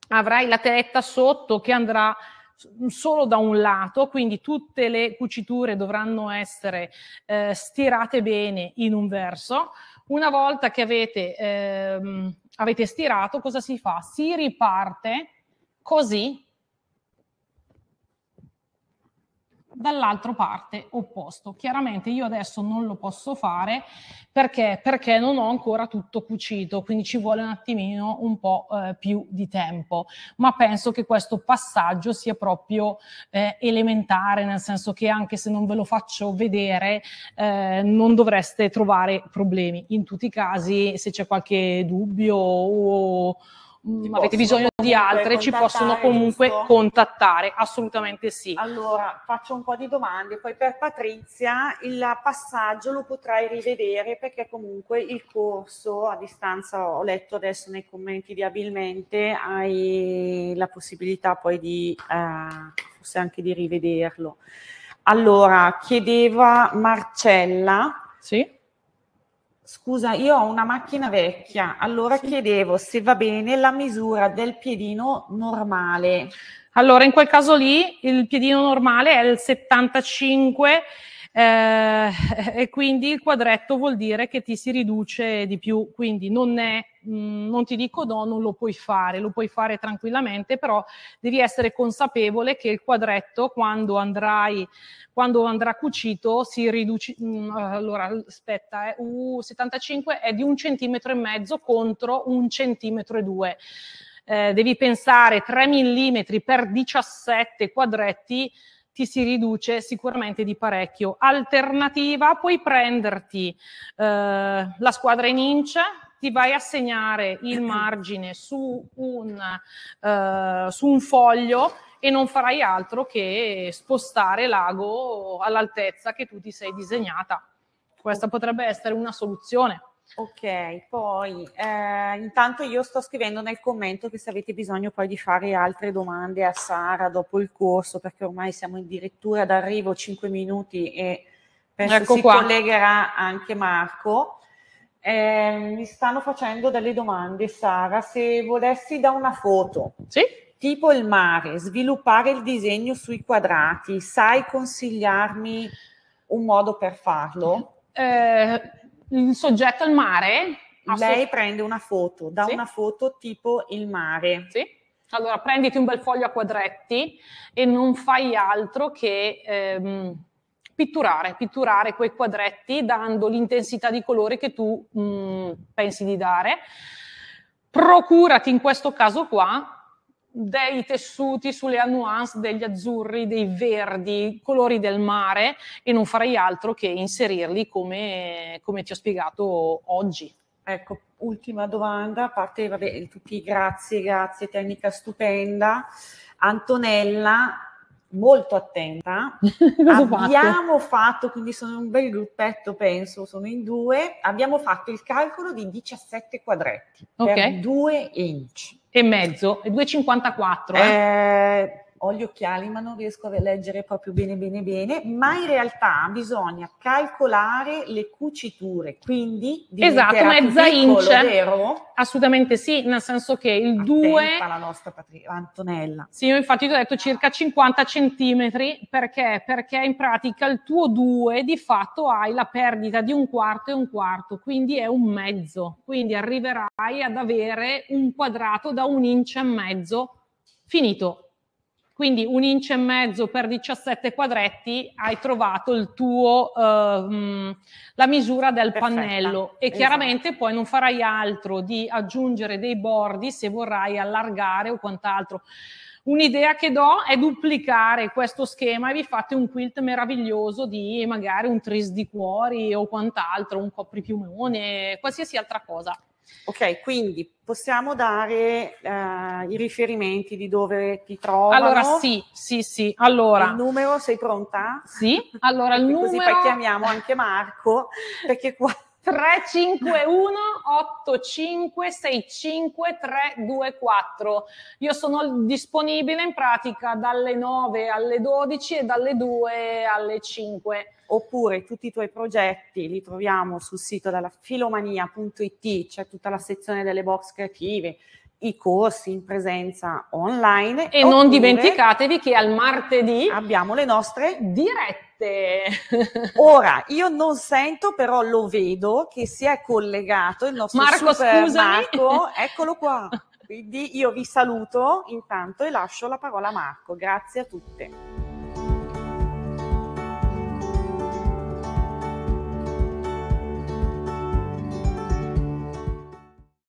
avrai la tetta sotto che andrà solo da un lato, quindi tutte le cuciture dovranno essere eh, stirate bene in un verso. Una volta che avete, ehm, avete stirato, cosa si fa? Si riparte così dall'altro parte opposto. Chiaramente io adesso non lo posso fare perché, perché non ho ancora tutto cucito, quindi ci vuole un attimino un po' eh, più di tempo, ma penso che questo passaggio sia proprio eh, elementare, nel senso che anche se non ve lo faccio vedere eh, non dovreste trovare problemi. In tutti i casi se c'è qualche dubbio o avete bisogno di altre, ci possono comunque giusto? contattare, assolutamente sì. Allora, faccio un po' di domande, poi per Patrizia il passaggio lo potrai rivedere perché comunque il corso a distanza, ho letto adesso nei commenti di Abilmente, hai la possibilità poi di, eh, forse anche di rivederlo. Allora, chiedeva Marcella. Sì scusa, io ho una macchina vecchia, allora sì. chiedevo se va bene la misura del piedino normale. Allora, in quel caso lì il piedino normale è il 75 eh, e quindi il quadretto vuol dire che ti si riduce di più, quindi non è, mh, mm, non ti dico no, non lo puoi fare, lo puoi fare tranquillamente, però devi essere consapevole che il quadretto quando andrai, quando andrà cucito si riduce, mh, mm, allora aspetta, eh, U75 è di un centimetro e mezzo contro un centimetro e due. Eh, devi pensare 3 mm per 17 quadretti ti si riduce sicuramente di parecchio. Alternativa, puoi prenderti eh, la squadra in ince, ti vai a segnare il margine su un, eh, su un foglio e non farai altro che spostare l'ago all'altezza che tu ti sei disegnata. Questa oh. potrebbe essere una soluzione. Ok, poi eh, intanto io sto scrivendo nel commento che se avete bisogno poi di fare altre domande a Sara dopo il corso, perché ormai siamo addirittura d'arrivo 5 minuti e penso ecco si qua. collegherà anche Marco. Eh, mi stanno facendo delle domande, Sara, se volessi da una foto. Sì? Tipo il mare, sviluppare il disegno sui quadrati, sai consigliarmi un modo per farlo? Eh, il soggetto al mare. Lei prende una foto, da sì? una foto tipo il mare. Sì. Allora prenditi un bel foglio a quadretti e non fai altro che ehm, pitturare, pitturare quei quadretti dando l'intensità di colore che tu mh, mm, pensi di dare. Procurati in questo caso qua dei tessuti, sulle nuance degli azzurri, dei verdi, colori del mare e non farei altro che inserirli come, come ti ho spiegato oggi. Ecco, ultima domanda, a parte vabbè, tutti grazie, grazie, tecnica stupenda. Antonella, molto attenta, abbiamo fatto? fatto, quindi sono un bel gruppetto penso, sono in due, abbiamo fatto il calcolo di 17 quadretti okay. per 2 inch e mezzo e 2,54. Eh? Eh, ho gli occhiali ma non riesco a leggere proprio bene bene bene, ma in realtà bisogna calcolare le cuciture, quindi Esatto, mezza piccolo, inch. Vero? Assolutamente sì, nel senso che il 2 la nostra patri- Antonella. Sì, io infatti ti ho detto circa 50 centimetri perché perché in pratica il tuo 2 di fatto hai la perdita di un quarto e un quarto, quindi è un mezzo, quindi arriverai ad avere un quadrato da un inch e mezzo finito quindi un inch e mezzo per 17 quadretti hai trovato il tuo, ehm, la misura del Perfetta. pannello e esatto. chiaramente poi non farai altro di aggiungere dei bordi se vorrai allargare o quant'altro. Un'idea che do è duplicare questo schema e vi fate un quilt meraviglioso di magari un tris di cuori o quant'altro, un copripiumone, qualsiasi altra cosa. Ok, quindi possiamo dare uh, i riferimenti di dove ti trovano? Allora sì, sì, sì. Allora, il numero, sei pronta? Sì, allora il numero... Così poi chiamiamo anche Marco, perché qua 351 85 65 324. Io sono disponibile in pratica dalle 9 alle 12 e dalle 2 alle 5. Oppure tutti i tuoi progetti li troviamo sul sito della filomania.it, c'è tutta la sezione delle box creative, i corsi in presenza online. E non dimenticatevi che al martedì abbiamo le nostre dirette dirette. Ora, io non sento, però lo vedo che si è collegato il nostro Marco, super Marco, eccolo qua. Quindi io vi saluto intanto e lascio la parola a Marco. Grazie a tutte.